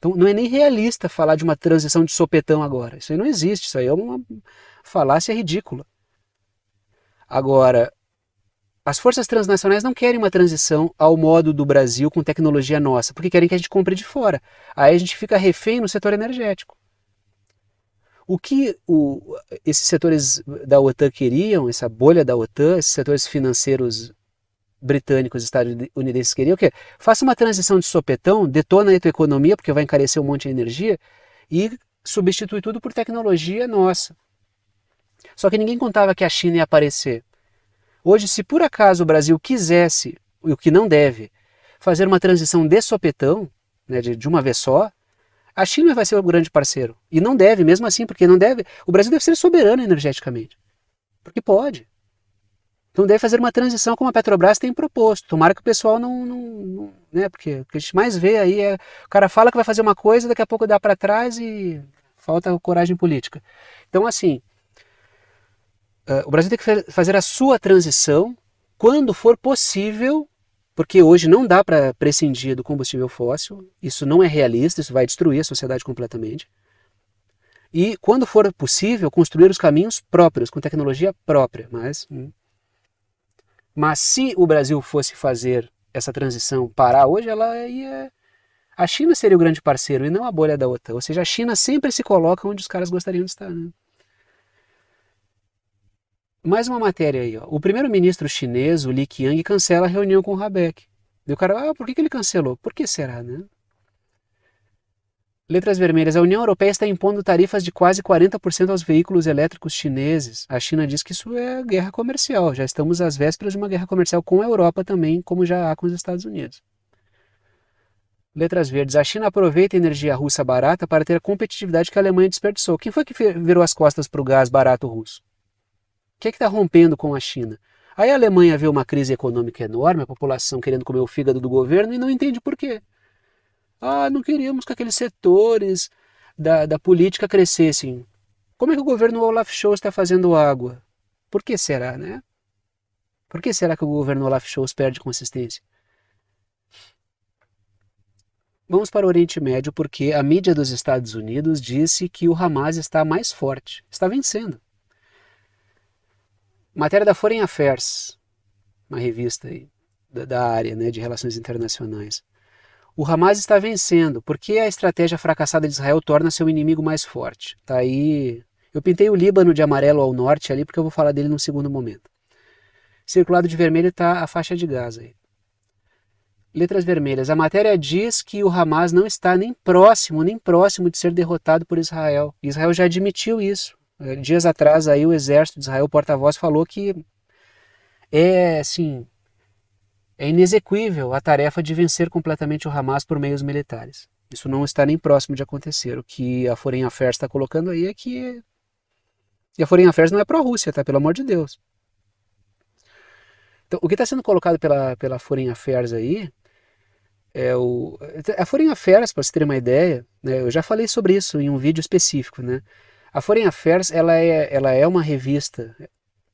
Então não é nem realista falar de uma transição de sopetão agora. Isso aí não existe, isso aí é uma falácia ridícula. Agora, as forças transnacionais não querem uma transição ao modo do Brasil com tecnologia nossa, porque querem que a gente compre de fora. Aí a gente fica refém no setor energético. O que o, esses setores da OTAN queriam, essa bolha da OTAN, esses setores financeiros britânicos e estadunidenses queriam, o quê? Faça uma transição de sopetão, detona aí tua economia, porque vai encarecer um monte de energia, e substitui tudo por tecnologia nossa. Só que ninguém contava que a China ia aparecer. Hoje, se por acaso o Brasil quisesse, e o que não deve, fazer uma transição de sopetão, né, de, de uma vez só, a China vai ser o grande parceiro. E não deve, mesmo assim, porque não deve. O Brasil deve ser soberano energeticamente. Porque pode. Então deve fazer uma transição como a Petrobras tem proposto. Tomara que o pessoal não, não, não né? Porque o que a gente mais vê aí é o cara fala que vai fazer uma coisa, daqui a pouco dá para trás e falta coragem política. Então assim, eh, o Brasil tem que fazer a sua transição quando for possível, porque hoje não dá para prescindir do combustível fóssil. Isso não é realista, isso vai destruir a sociedade completamente e, quando for possível, construir os caminhos próprios, com tecnologia própria, mas hum, mas se o Brasil fosse fazer essa transição parar hoje, ela ia. A China seria o grande parceiro e não a bolha da OTAN. Ou seja, a China sempre se coloca onde os caras gostariam de estar. Né? Mais uma matéria aí. Ó. O primeiro-ministro chinês, o Li Qiang, cancela a reunião com o Habeck. E o cara, ah, por que, que ele cancelou? Por que será, né? Letras vermelhas. A União Europeia está impondo tarifas de quase 40% aos veículos elétricos chineses. A China diz que isso é guerra comercial. Já estamos às vésperas de uma guerra comercial com a Europa também, como já há com os Estados Unidos. Letras verdes. A China aproveita a energia russa barata para ter a competitividade que a Alemanha desperdiçou. Quem foi que virou as costas para o gás barato russo? O que é está rompendo com a China? Aí a Alemanha vê uma crise econômica enorme, a população querendo comer o fígado do governo e não entende por quê. Ah, não queríamos que aqueles setores da, da política crescessem. Como é que o governo Olaf Scholz está fazendo água? Por que será, né? Por que será que o governo Olaf Scholz perde consistência? Vamos para o Oriente Médio porque a mídia dos Estados Unidos disse que o Hamas está mais forte, está vencendo. Matéria da Foreign Affairs, uma revista aí, da, da área né, de relações internacionais o Hamas está vencendo, porque a estratégia fracassada de Israel torna seu inimigo mais forte. Tá aí. Eu pintei o Líbano de amarelo ao norte ali, porque eu vou falar dele num segundo momento. Circulado de vermelho está a faixa de Gaza aí. Letras vermelhas. A matéria diz que o Hamas não está nem próximo, nem próximo de ser derrotado por Israel. Israel já admitiu isso. Eh, dias atrás aí o exército de Israel, o porta-voz, falou que é assim, é inexequível a tarefa de vencer completamente o Hamas por meios militares. Isso não está nem próximo de acontecer. O que a Foreign Affairs está colocando aí é que. E a Foreign Affairs não é pró-Rússia, tá? Pelo amor de Deus. Então, o que está sendo colocado pela, pela Foreign Affairs aí é o. A Foreign Affairs, para você ter uma ideia, né, eu já falei sobre isso em um vídeo específico, né? A Foreign Affairs ela é, ela é uma revista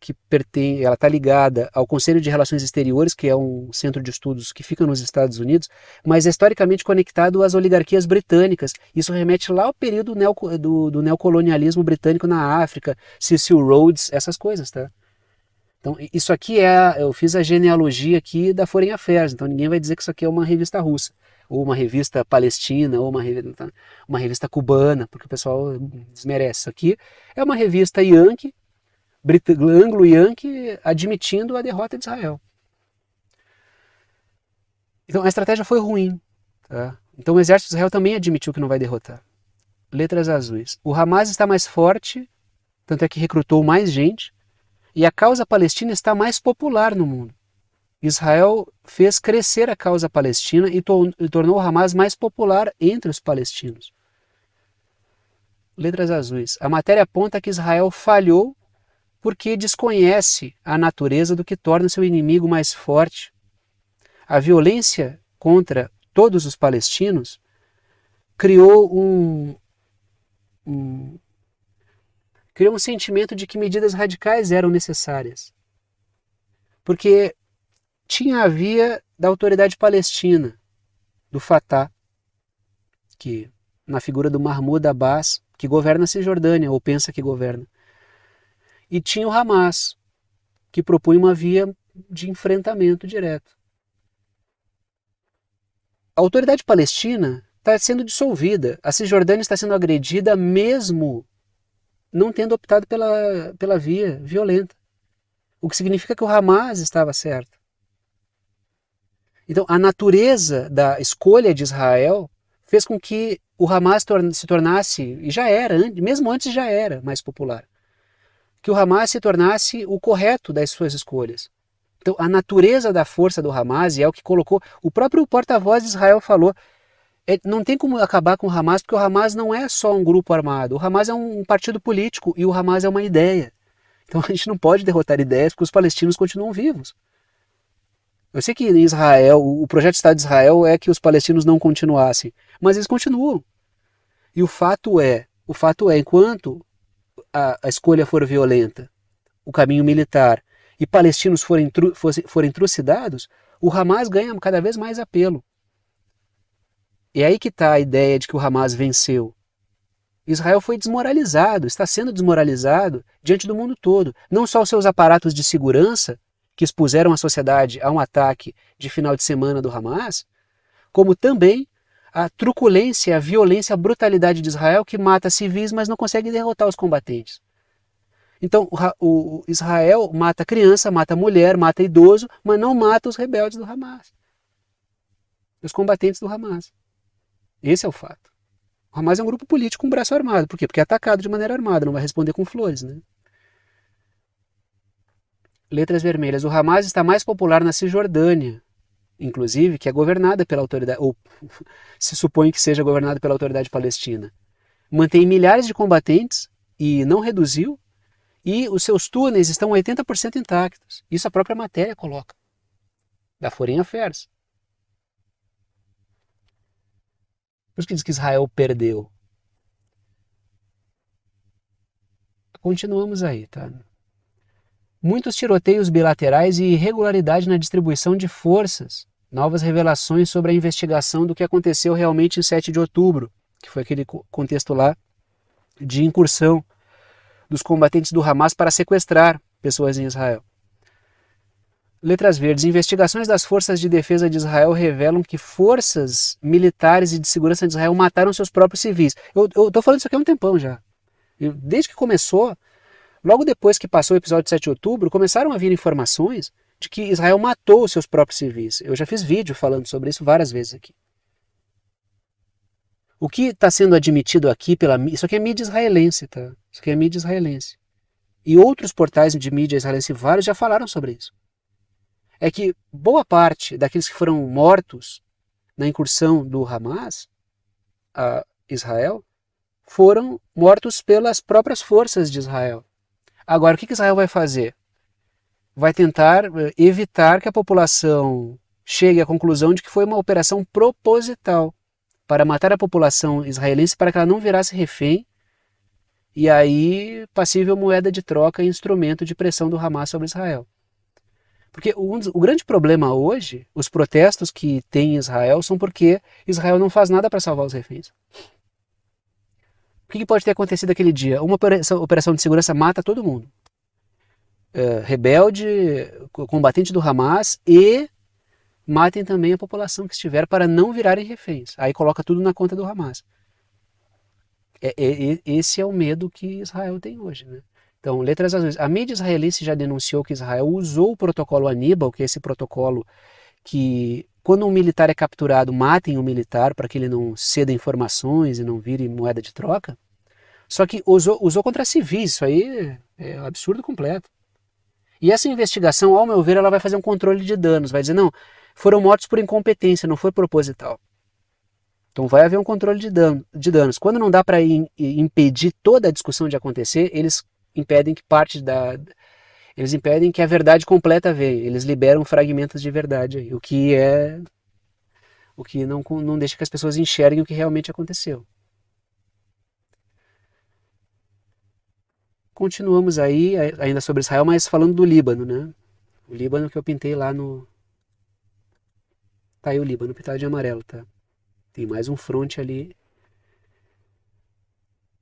que pertence, ela está ligada ao Conselho de Relações Exteriores, que é um centro de estudos que fica nos Estados Unidos, mas é historicamente conectado às oligarquias britânicas. Isso remete lá ao período neo, do, do neocolonialismo britânico na África, Cecil Rhodes, essas coisas, tá? Então, isso aqui é, eu fiz a genealogia aqui da Foreign Affairs, então ninguém vai dizer que isso aqui é uma revista russa, ou uma revista palestina, ou uma revista, tá? uma revista cubana, porque o pessoal desmerece isso aqui. É uma revista Yankee, anglo-yankee admitindo a derrota de Israel. Então a estratégia foi ruim. Tá? Então o exército de Israel também admitiu que não vai derrotar. Letras azuis. O Hamas está mais forte, tanto é que recrutou mais gente, e a causa palestina está mais popular no mundo. Israel fez crescer a causa palestina e, to e tornou o Hamas mais popular entre os palestinos. Letras azuis. A matéria aponta que Israel falhou porque desconhece a natureza do que torna seu inimigo mais forte. A violência contra todos os palestinos criou um, um criou um sentimento de que medidas radicais eram necessárias. Porque tinha a via da autoridade palestina, do Fatah, que na figura do Mahmoud Abbas, que governa a Cisjordânia, ou pensa que governa. E tinha o Hamas, que propunha uma via de enfrentamento direto. A autoridade palestina está sendo dissolvida. A Cisjordânia está sendo agredida, mesmo não tendo optado pela, pela via violenta. O que significa que o Hamas estava certo. Então, a natureza da escolha de Israel fez com que o Hamas se tornasse, e já era, mesmo antes já era, mais popular que o Hamas se tornasse o correto das suas escolhas. Então, a natureza da força do Hamas é o que colocou. O próprio porta-voz de Israel falou: é, não tem como acabar com o Hamas, porque o Hamas não é só um grupo armado. O Hamas é um partido político e o Hamas é uma ideia. Então, a gente não pode derrotar ideias porque os palestinos continuam vivos. Eu sei que em Israel, o projeto de Estado de Israel é que os palestinos não continuassem, mas eles continuam. E o fato é, o fato é, enquanto a, a escolha for violenta, o caminho militar, e palestinos forem, tru, forem trucidados, o Hamas ganha cada vez mais apelo. E é aí que está a ideia de que o Hamas venceu. Israel foi desmoralizado, está sendo desmoralizado diante do mundo todo. Não só os seus aparatos de segurança, que expuseram a sociedade a um ataque de final de semana do Hamas, como também a truculência, é a violência, a brutalidade de Israel que mata civis, mas não consegue derrotar os combatentes. Então, o Israel mata criança, mata mulher, mata idoso, mas não mata os rebeldes do Hamas. Os combatentes do Hamas. Esse é o fato. O Hamas é um grupo político com um braço armado. Por quê? Porque é atacado de maneira armada, não vai responder com flores, né? Letras vermelhas. O Hamas está mais popular na Cisjordânia, inclusive, que é governada pela autoridade, ou se supõe que seja governada pela autoridade palestina. Mantém milhares de combatentes e não reduziu, e os seus túneis estão 80% intactos. Isso a própria matéria coloca, da Foreign Affairs. Por isso que diz que Israel perdeu. Continuamos aí, tá? Muitos tiroteios bilaterais e irregularidade na distribuição de forças novas revelações sobre a investigação do que aconteceu realmente em 7 de outubro, que foi aquele contexto lá de incursão dos combatentes do Hamas para sequestrar pessoas em Israel. Letras verdes. Investigações das forças de defesa de Israel revelam que forças militares e de segurança de Israel mataram seus próprios civis. Eu estou falando isso aqui há um tempão já. Eu, desde que começou, logo depois que passou o episódio de 7 de outubro, começaram a vir informações de que Israel matou os seus próprios civis. Eu já fiz vídeo falando sobre isso várias vezes aqui. O que está sendo admitido aqui pela isso aqui é mídia israelense, tá? Isso aqui é mídia israelense. E outros portais de mídia israelense vários já falaram sobre isso. É que boa parte daqueles que foram mortos na incursão do Hamas a Israel foram mortos pelas próprias forças de Israel. Agora, o que Israel vai fazer? vai tentar eh, evitar que a população chegue à conclusão de que foi uma operação proposital para matar a população israelense para que ela não virasse refém e aí passível moeda de troca e instrumento de pressão do Hamas sobre Israel. Porque o grande problema hoje, os protestos que tem em Israel são porque Israel não faz nada para salvar os reféns. O que, que, pode ter acontecido aquele dia? Uma operação de segurança mata todo mundo. É, rebelde, combatente do Hamas e matem também a população que estiver para não virarem reféns. Aí coloca tudo na conta do Hamas. É, é, esse é o medo que Israel tem hoje. Né? Então, letras azuis. A mídia israelense já denunciou que Israel usou o protocolo Aníbal, que é esse protocolo que, quando um militar é capturado, matem o um militar para que ele não ceda informações e não vire moeda de troca. Só que usou, usou contra civis, isso aí é, é um absurdo completo. E essa investigação, ao meu ver, ela vai fazer um controle de danos, vai dizer, não, foram mortos por incompetência, não foi proposital. Então vai haver um controle de, de danos. Quando não dá para impedir toda a discussão de acontecer, eles impedem que parte da. Eles impedem que a verdade completa venha. Eles liberam fragmentos de verdade, o que é. O que não, não deixa que as pessoas enxerguem o que realmente aconteceu. continuamos aí, ainda sobre Israel, mas falando do Líbano, né? O Líbano que eu pintei lá no. Tá aí o Líbano pintado de amarelo, tá? Tem mais um fronte ali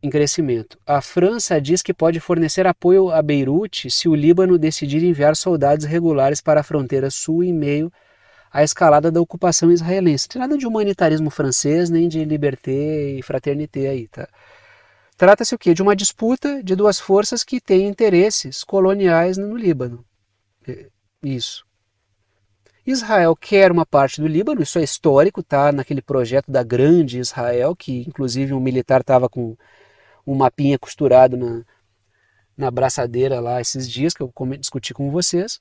em crescimento. A França diz que pode fornecer apoio a Beirute se o Líbano decidir enviar soldados regulares para a fronteira sul em meio à escalada da ocupação israelense. Não tem nada de humanitarismo francês, nem de liberté e fraternité aí, tá? Trata-se o quê? De uma disputa de duas forças que têm interesses coloniais no Líbano. É, isso. Israel quer uma parte do Líbano, isso é histórico, tá? Naquele projeto da Grande Israel, que inclusive um militar estava com um mapinha costurado na, na braçadeira lá esses dias, que eu discuti com vocês.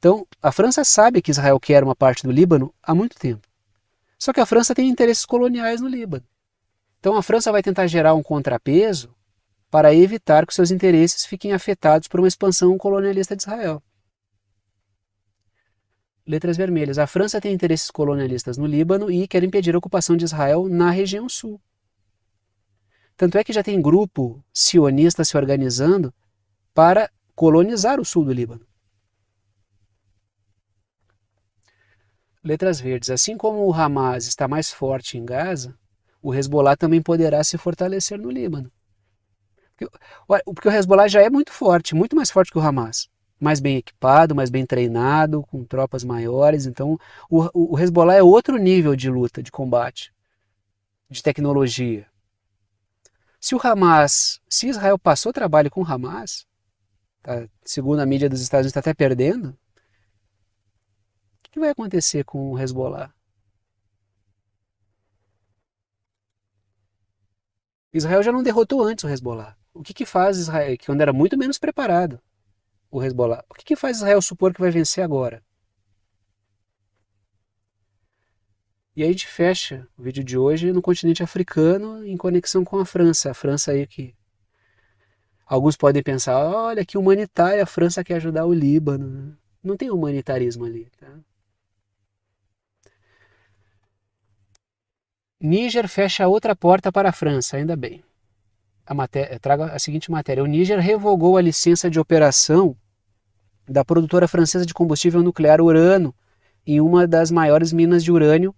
Então, a França sabe que Israel quer uma parte do Líbano há muito tempo. Só que a França tem interesses coloniais no Líbano. Então a França vai tentar gerar um contrapeso para evitar que seus interesses fiquem afetados por uma expansão colonialista de Israel. Letras vermelhas. A França tem interesses colonialistas no Líbano e quer impedir a ocupação de Israel na região sul. Tanto é que já tem grupo sionista se organizando para colonizar o sul do Líbano. Letras verdes. Assim como o Hamas está mais forte em Gaza, o Hezbollah também poderá se fortalecer no Líbano. Porque, porque o Hezbollah já é muito forte, muito mais forte que o Hamas. Mais bem equipado, mais bem treinado, com tropas maiores. Então, o, o Hezbollah é outro nível de luta, de combate, de tecnologia. Se o Hamas, se Israel passou trabalho com o Hamas, tá, segundo a mídia dos Estados Unidos, está até perdendo, o que vai acontecer com o Hezbollah? Israel já não derrotou antes o Hezbollah. O que, que faz Israel, que quando era muito menos preparado o Hezbollah, o que, que faz Israel supor que vai vencer agora? E aí a gente fecha o vídeo de hoje no continente africano em conexão com a França. A França aí que alguns podem pensar, olha que humanitária, a França quer ajudar o Líbano. Não tem humanitarismo ali, tá? Níger fecha outra porta para a França, ainda bem. A matéria, trago a seguinte matéria. O Níger revogou a licença de operação da produtora francesa de combustível nuclear Urano em uma das maiores minas de urânio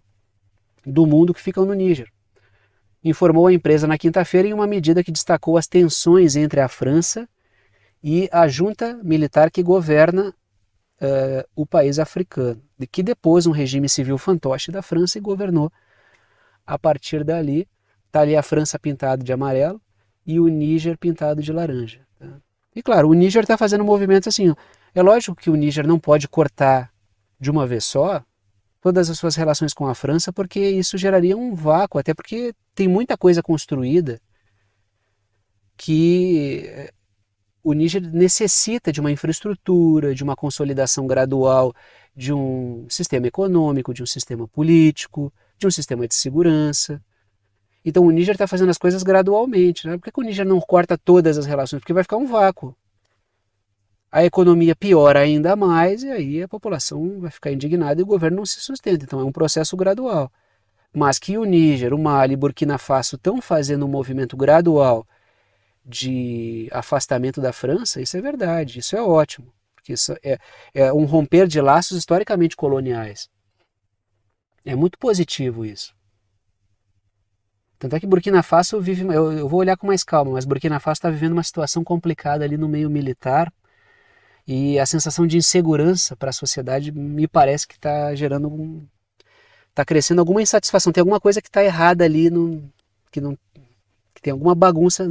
do mundo que ficam no Níger. Informou a empresa na quinta-feira em uma medida que destacou as tensões entre a França e a junta militar que governa uh, o país africano, que depôs um regime civil fantoche da França e governou a partir dali, está ali a França pintada de amarelo e o Níger pintado de laranja. Tá? E claro, o Níger está fazendo movimentos assim. É lógico que o Níger não pode cortar de uma vez só todas as suas relações com a França, porque isso geraria um vácuo, até porque tem muita coisa construída que eh, o Níger necessita de uma infraestrutura, de uma consolidação gradual de um sistema econômico, de um sistema político, de um sistema de segurança. Então o Níger está fazendo as coisas gradualmente. Né? Por que, que o Níger não corta todas as relações? Porque vai ficar um vácuo. A economia piora ainda mais e aí a população vai ficar indignada e o governo não se sustenta. Então é um processo gradual. Mas que o Níger, o Mali e Burkina Faso estão fazendo um movimento gradual de afastamento da França, isso é verdade, isso é ótimo. Porque isso é, é um romper de laços historicamente coloniais. É muito positivo isso. Tanto é que Burkina Faso vive, eu, eu vou olhar com mais calma, mas Burkina Faso está vivendo uma situação complicada ali no meio militar e a sensação de insegurança para a sociedade me parece que está gerando um, está crescendo alguma insatisfação, tem alguma coisa que está errada ali, no, que não, que tem alguma bagunça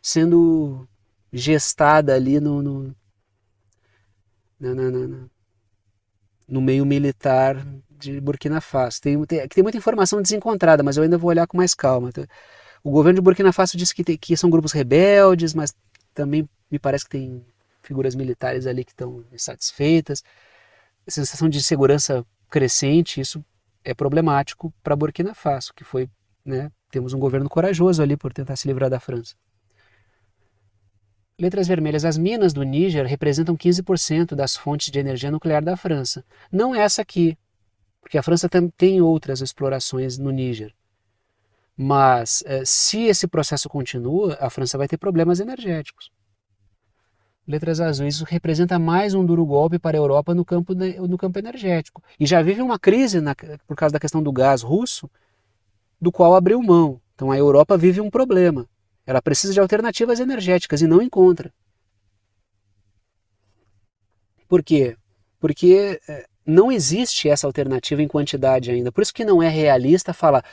sendo gestada ali no, no, na, no meio militar de Burkina Faso. Tem, tem, tem muita informação desencontrada, mas eu ainda vou olhar com mais calma. Tá? O governo de Burkina Faso diz que, tem, que são grupos rebeldes, mas também me parece que tem figuras militares ali que estão insatisfeitas. A sensação de segurança crescente, isso é problemático para Burkina Faso, que foi, né, temos um governo corajoso ali por tentar se livrar da França. Letras vermelhas. As minas do Níger representam 15% das fontes de energia nuclear da França. Não essa aqui, porque a França tem outras explorações no Níger. Mas eh, se esse processo continua, a França vai ter problemas energéticos. Letras azuis isso representa mais um duro golpe para a Europa no campo, no campo energético. E já vive uma crise na, por causa da questão do gás russo, do qual abriu mão. Então a Europa vive um problema. Ela precisa de alternativas energéticas e não encontra. Por quê? Porque eh, não existe essa alternativa em quantidade ainda. Por isso que não é realista falar.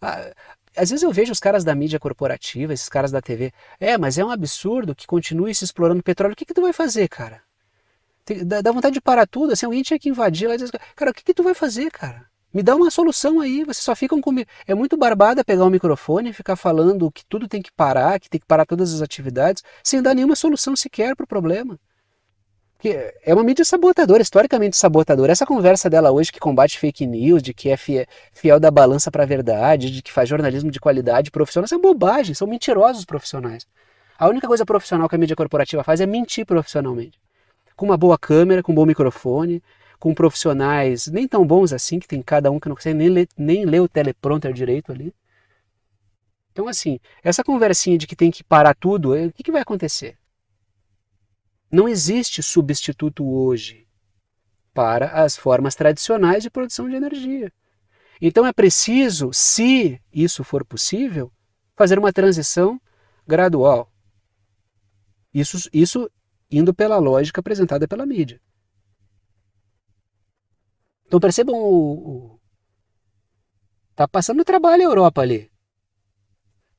Ah, às vezes eu vejo os caras da mídia corporativa, esses caras da TV. É, mas é um absurdo que continue se explorando petróleo. O que, que tu vai fazer, cara? Tem, dá, dá, vontade de parar tudo. Assim, alguém tinha que invadir lá e dizer, cara, o que, que tu vai fazer, cara? Me dá uma solução aí, vocês só ficam comigo. É muito barbada pegar o um microfone e ficar falando que tudo tem que parar, que tem que parar todas as atividades, sem dar nenhuma solução sequer para o problema. Porque é uma mídia sabotadora, historicamente sabotadora. Essa conversa dela hoje que combate fake news, de que é fiel da balança para a verdade, de que faz jornalismo de qualidade profissional, isso é bobagem, são mentirosos profissionais. A única coisa profissional que a mídia corporativa faz é mentir profissionalmente. Com uma boa câmera, com um bom microfone, com profissionais nem tão bons assim, que tem cada um que não consegue nem ler, nem ler o teleprompter direito ali. Então, assim, essa conversinha de que tem que parar tudo, é, o que, que vai acontecer? Não existe substituto hoje para as formas tradicionais de produção de energia. Então é preciso, se isso for possível, fazer uma transição gradual. Isso, isso indo pela lógica apresentada pela mídia. Então percebam o, o tá passando trabalho a Europa ali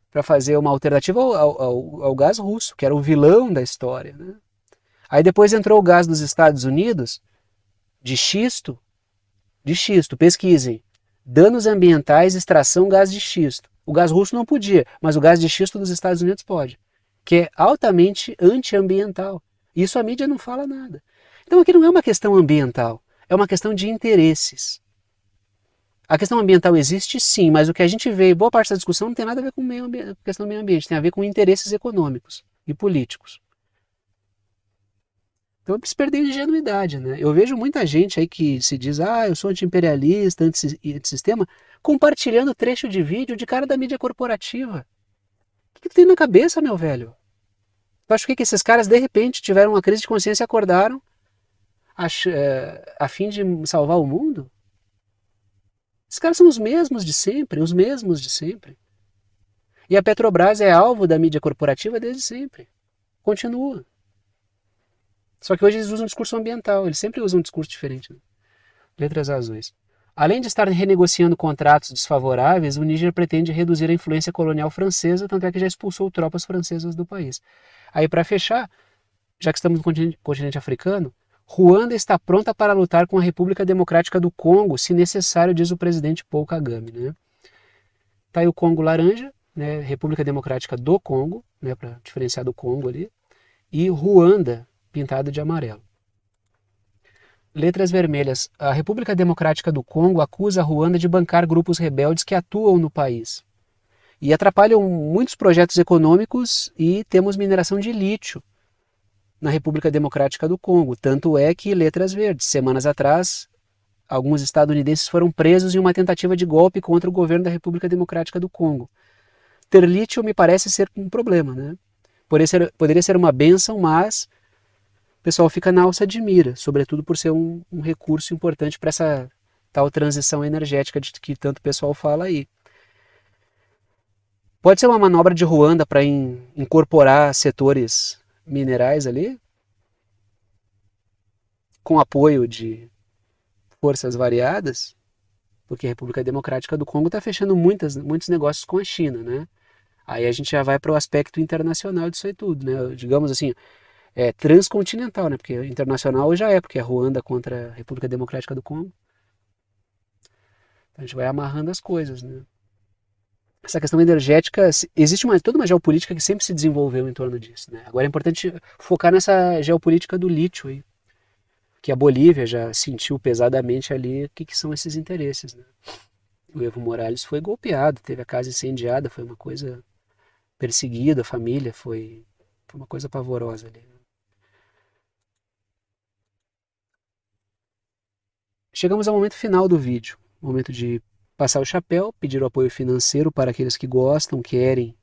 para fazer uma alternativa ao, ao, ao, gás russo, que era o vilão da história, né? Aí depois entrou o gás dos Estados Unidos, de xisto, de xisto, pesquisem. Danos ambientais, extração gás de xisto. O gás russo não podia, mas o gás de xisto dos Estados Unidos pode, que é altamente antiambiental. Isso a mídia não fala nada. Então aqui não é uma questão ambiental, é uma questão de interesses. A questão ambiental existe sim, mas o que a gente vê, boa parte da discussão não tem nada a ver com a questão do meio ambiente, tem a ver com interesses econômicos e políticos. Então eles perder de ingenuidade, né? Eu vejo muita gente aí que se diz, ah, eu sou anti-imperialista, anti-sistema, compartilhando trecho de vídeo de cara da mídia corporativa. O que, que tem na cabeça, meu velho? Eu acho que, que esses caras, de repente, tiveram uma crise de consciência e acordaram a, eh, a fim de salvar o mundo? Esses caras são os mesmos de sempre, os mesmos de sempre. E a Petrobras é alvo da mídia corporativa desde sempre. Continua. Só que hoje eles usam um discurso ambiental, eles sempre usam um discurso diferente. Né? Letras azuis. Além de estar renegociando contratos desfavoráveis, o Níger pretende reduzir a influência colonial francesa, tanto é que já expulsou tropas francesas do país. Aí, para fechar, já que estamos no continente, continente africano, Ruanda está pronta para lutar com a República Democrática do Congo, se necessário, diz o presidente Paul Kagame. Né? Tá aí o Congo laranja, né? República Democrática do Congo, né? para diferenciar do Congo ali, e Ruanda, pintada de amarelo. Letras vermelhas. A República Democrática do Congo acusa a Ruanda de bancar grupos rebeldes que atuam no país e atrapalham muitos projetos econômicos e temos mineração de lítio na República Democrática do Congo. Tanto é que letras verdes, semanas atrás, alguns estadunidenses foram presos em uma tentativa de golpe contra o governo da República Democrática do Congo. Ter lítio me parece ser um problema, né? Poderia ser, poderia ser uma benção, mas pessoal fica na alça de mira, sobretudo por ser um, um recurso importante para essa tal transição energética de que tanto pessoal fala aí. Pode ser uma manobra de Ruanda para incorporar setores minerais ali, com apoio de forças variadas, porque a República Democrática do Congo está fechando muitas, muitos negócios com a China, né? Aí a gente já vai para o aspecto internacional disso aí tudo, né? Digamos assim, é, transcontinental, né? Porque internacional já é, porque é Ruanda contra a República Democrática do Congo. Então a gente vai amarrando as coisas, né? Essa questão energética, existe uma, toda uma geopolítica que sempre se desenvolveu em torno disso, né? Agora é importante focar nessa geopolítica do lítio aí, que a Bolívia já sentiu pesadamente ali o que, que são esses interesses, né? O Evo Morales foi golpeado, teve a casa incendiada, foi uma coisa perseguida, a família foi, foi uma coisa pavorosa ali. Né? Chegamos ao momento final do vídeo, momento de passar o chapéu, pedir o apoio financeiro para aqueles que gostam, querem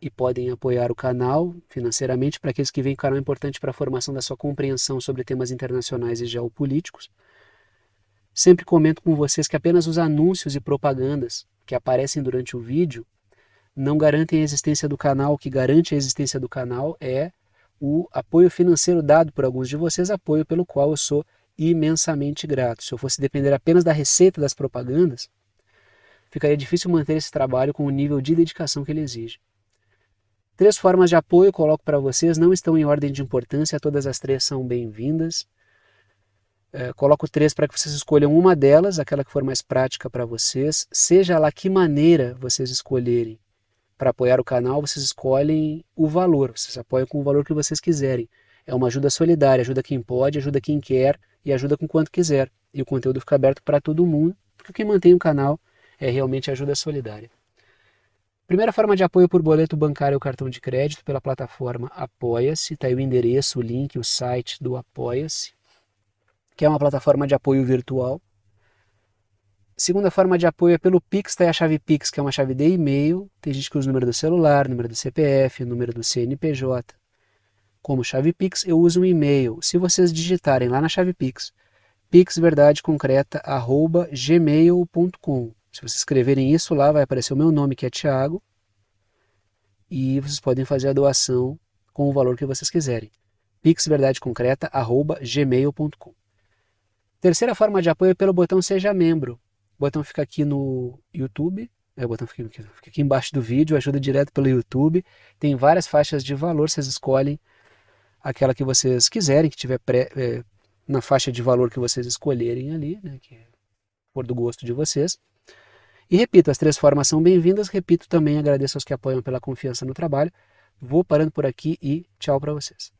e podem apoiar o canal financeiramente, para aqueles que veem o canal é importante para a formação da sua compreensão sobre temas internacionais e geopolíticos. Sempre comento com vocês que apenas os anúncios e propagandas que aparecem durante o vídeo não garantem a existência do canal. O que garante a existência do canal é o apoio financeiro dado por alguns de vocês, apoio pelo qual eu sou imensamente grato. Se eu fosse depender apenas da receita das propagandas, ficaria difícil manter esse trabalho com o nível de dedicação que ele exige. Três formas de apoio coloco para vocês, não estão em ordem de importância, todas as três são bem-vindas. É, coloco três para que vocês escolham uma delas, aquela que for mais prática para vocês, seja lá que maneira vocês escolherem. Para apoiar o canal, vocês escolhem o valor, vocês apoiam com o valor que vocês quiserem. É uma ajuda solidária, ajuda quem pode, ajuda quem quer, e ajuda com quanto quiser. E o conteúdo fica aberto para todo mundo, porque quem mantém o canal é realmente ajuda solidária. Primeira forma de apoio por boleto bancário é ou cartão de crédito pela plataforma Apoia-se. Está aí o endereço, o link, o site do Apoia-se, que é uma plataforma de apoio virtual. Segunda forma de apoio é pelo Pix, está aí a chave Pix, que é uma chave de e-mail. Tem gente que usa o número do celular, número do CPF, número do CNPJ. Como chave Pix, eu uso um e-mail. Se vocês digitarem lá na chave Pix, pixverdadeconcreta.gmail.com. Se vocês escreverem isso lá, vai aparecer o meu nome, que é Tiago. E vocês podem fazer a doação com o valor que vocês quiserem. pixverdadeconcreta.gmail.com. Terceira forma de apoio é pelo botão Seja Membro. O botão fica aqui no YouTube, é, o botão fica aqui, fica aqui embaixo do vídeo, ajuda direto pelo YouTube. Tem várias faixas de valor, vocês escolhem aquela que vocês quiserem, que tiver pré, é, na faixa de valor que vocês escolherem ali, né, que for do gosto de vocês. E repito, as três formas são bem-vindas. Repito também, agradeço aos que apoiam pela confiança no trabalho. Vou parando por aqui e tchau para vocês.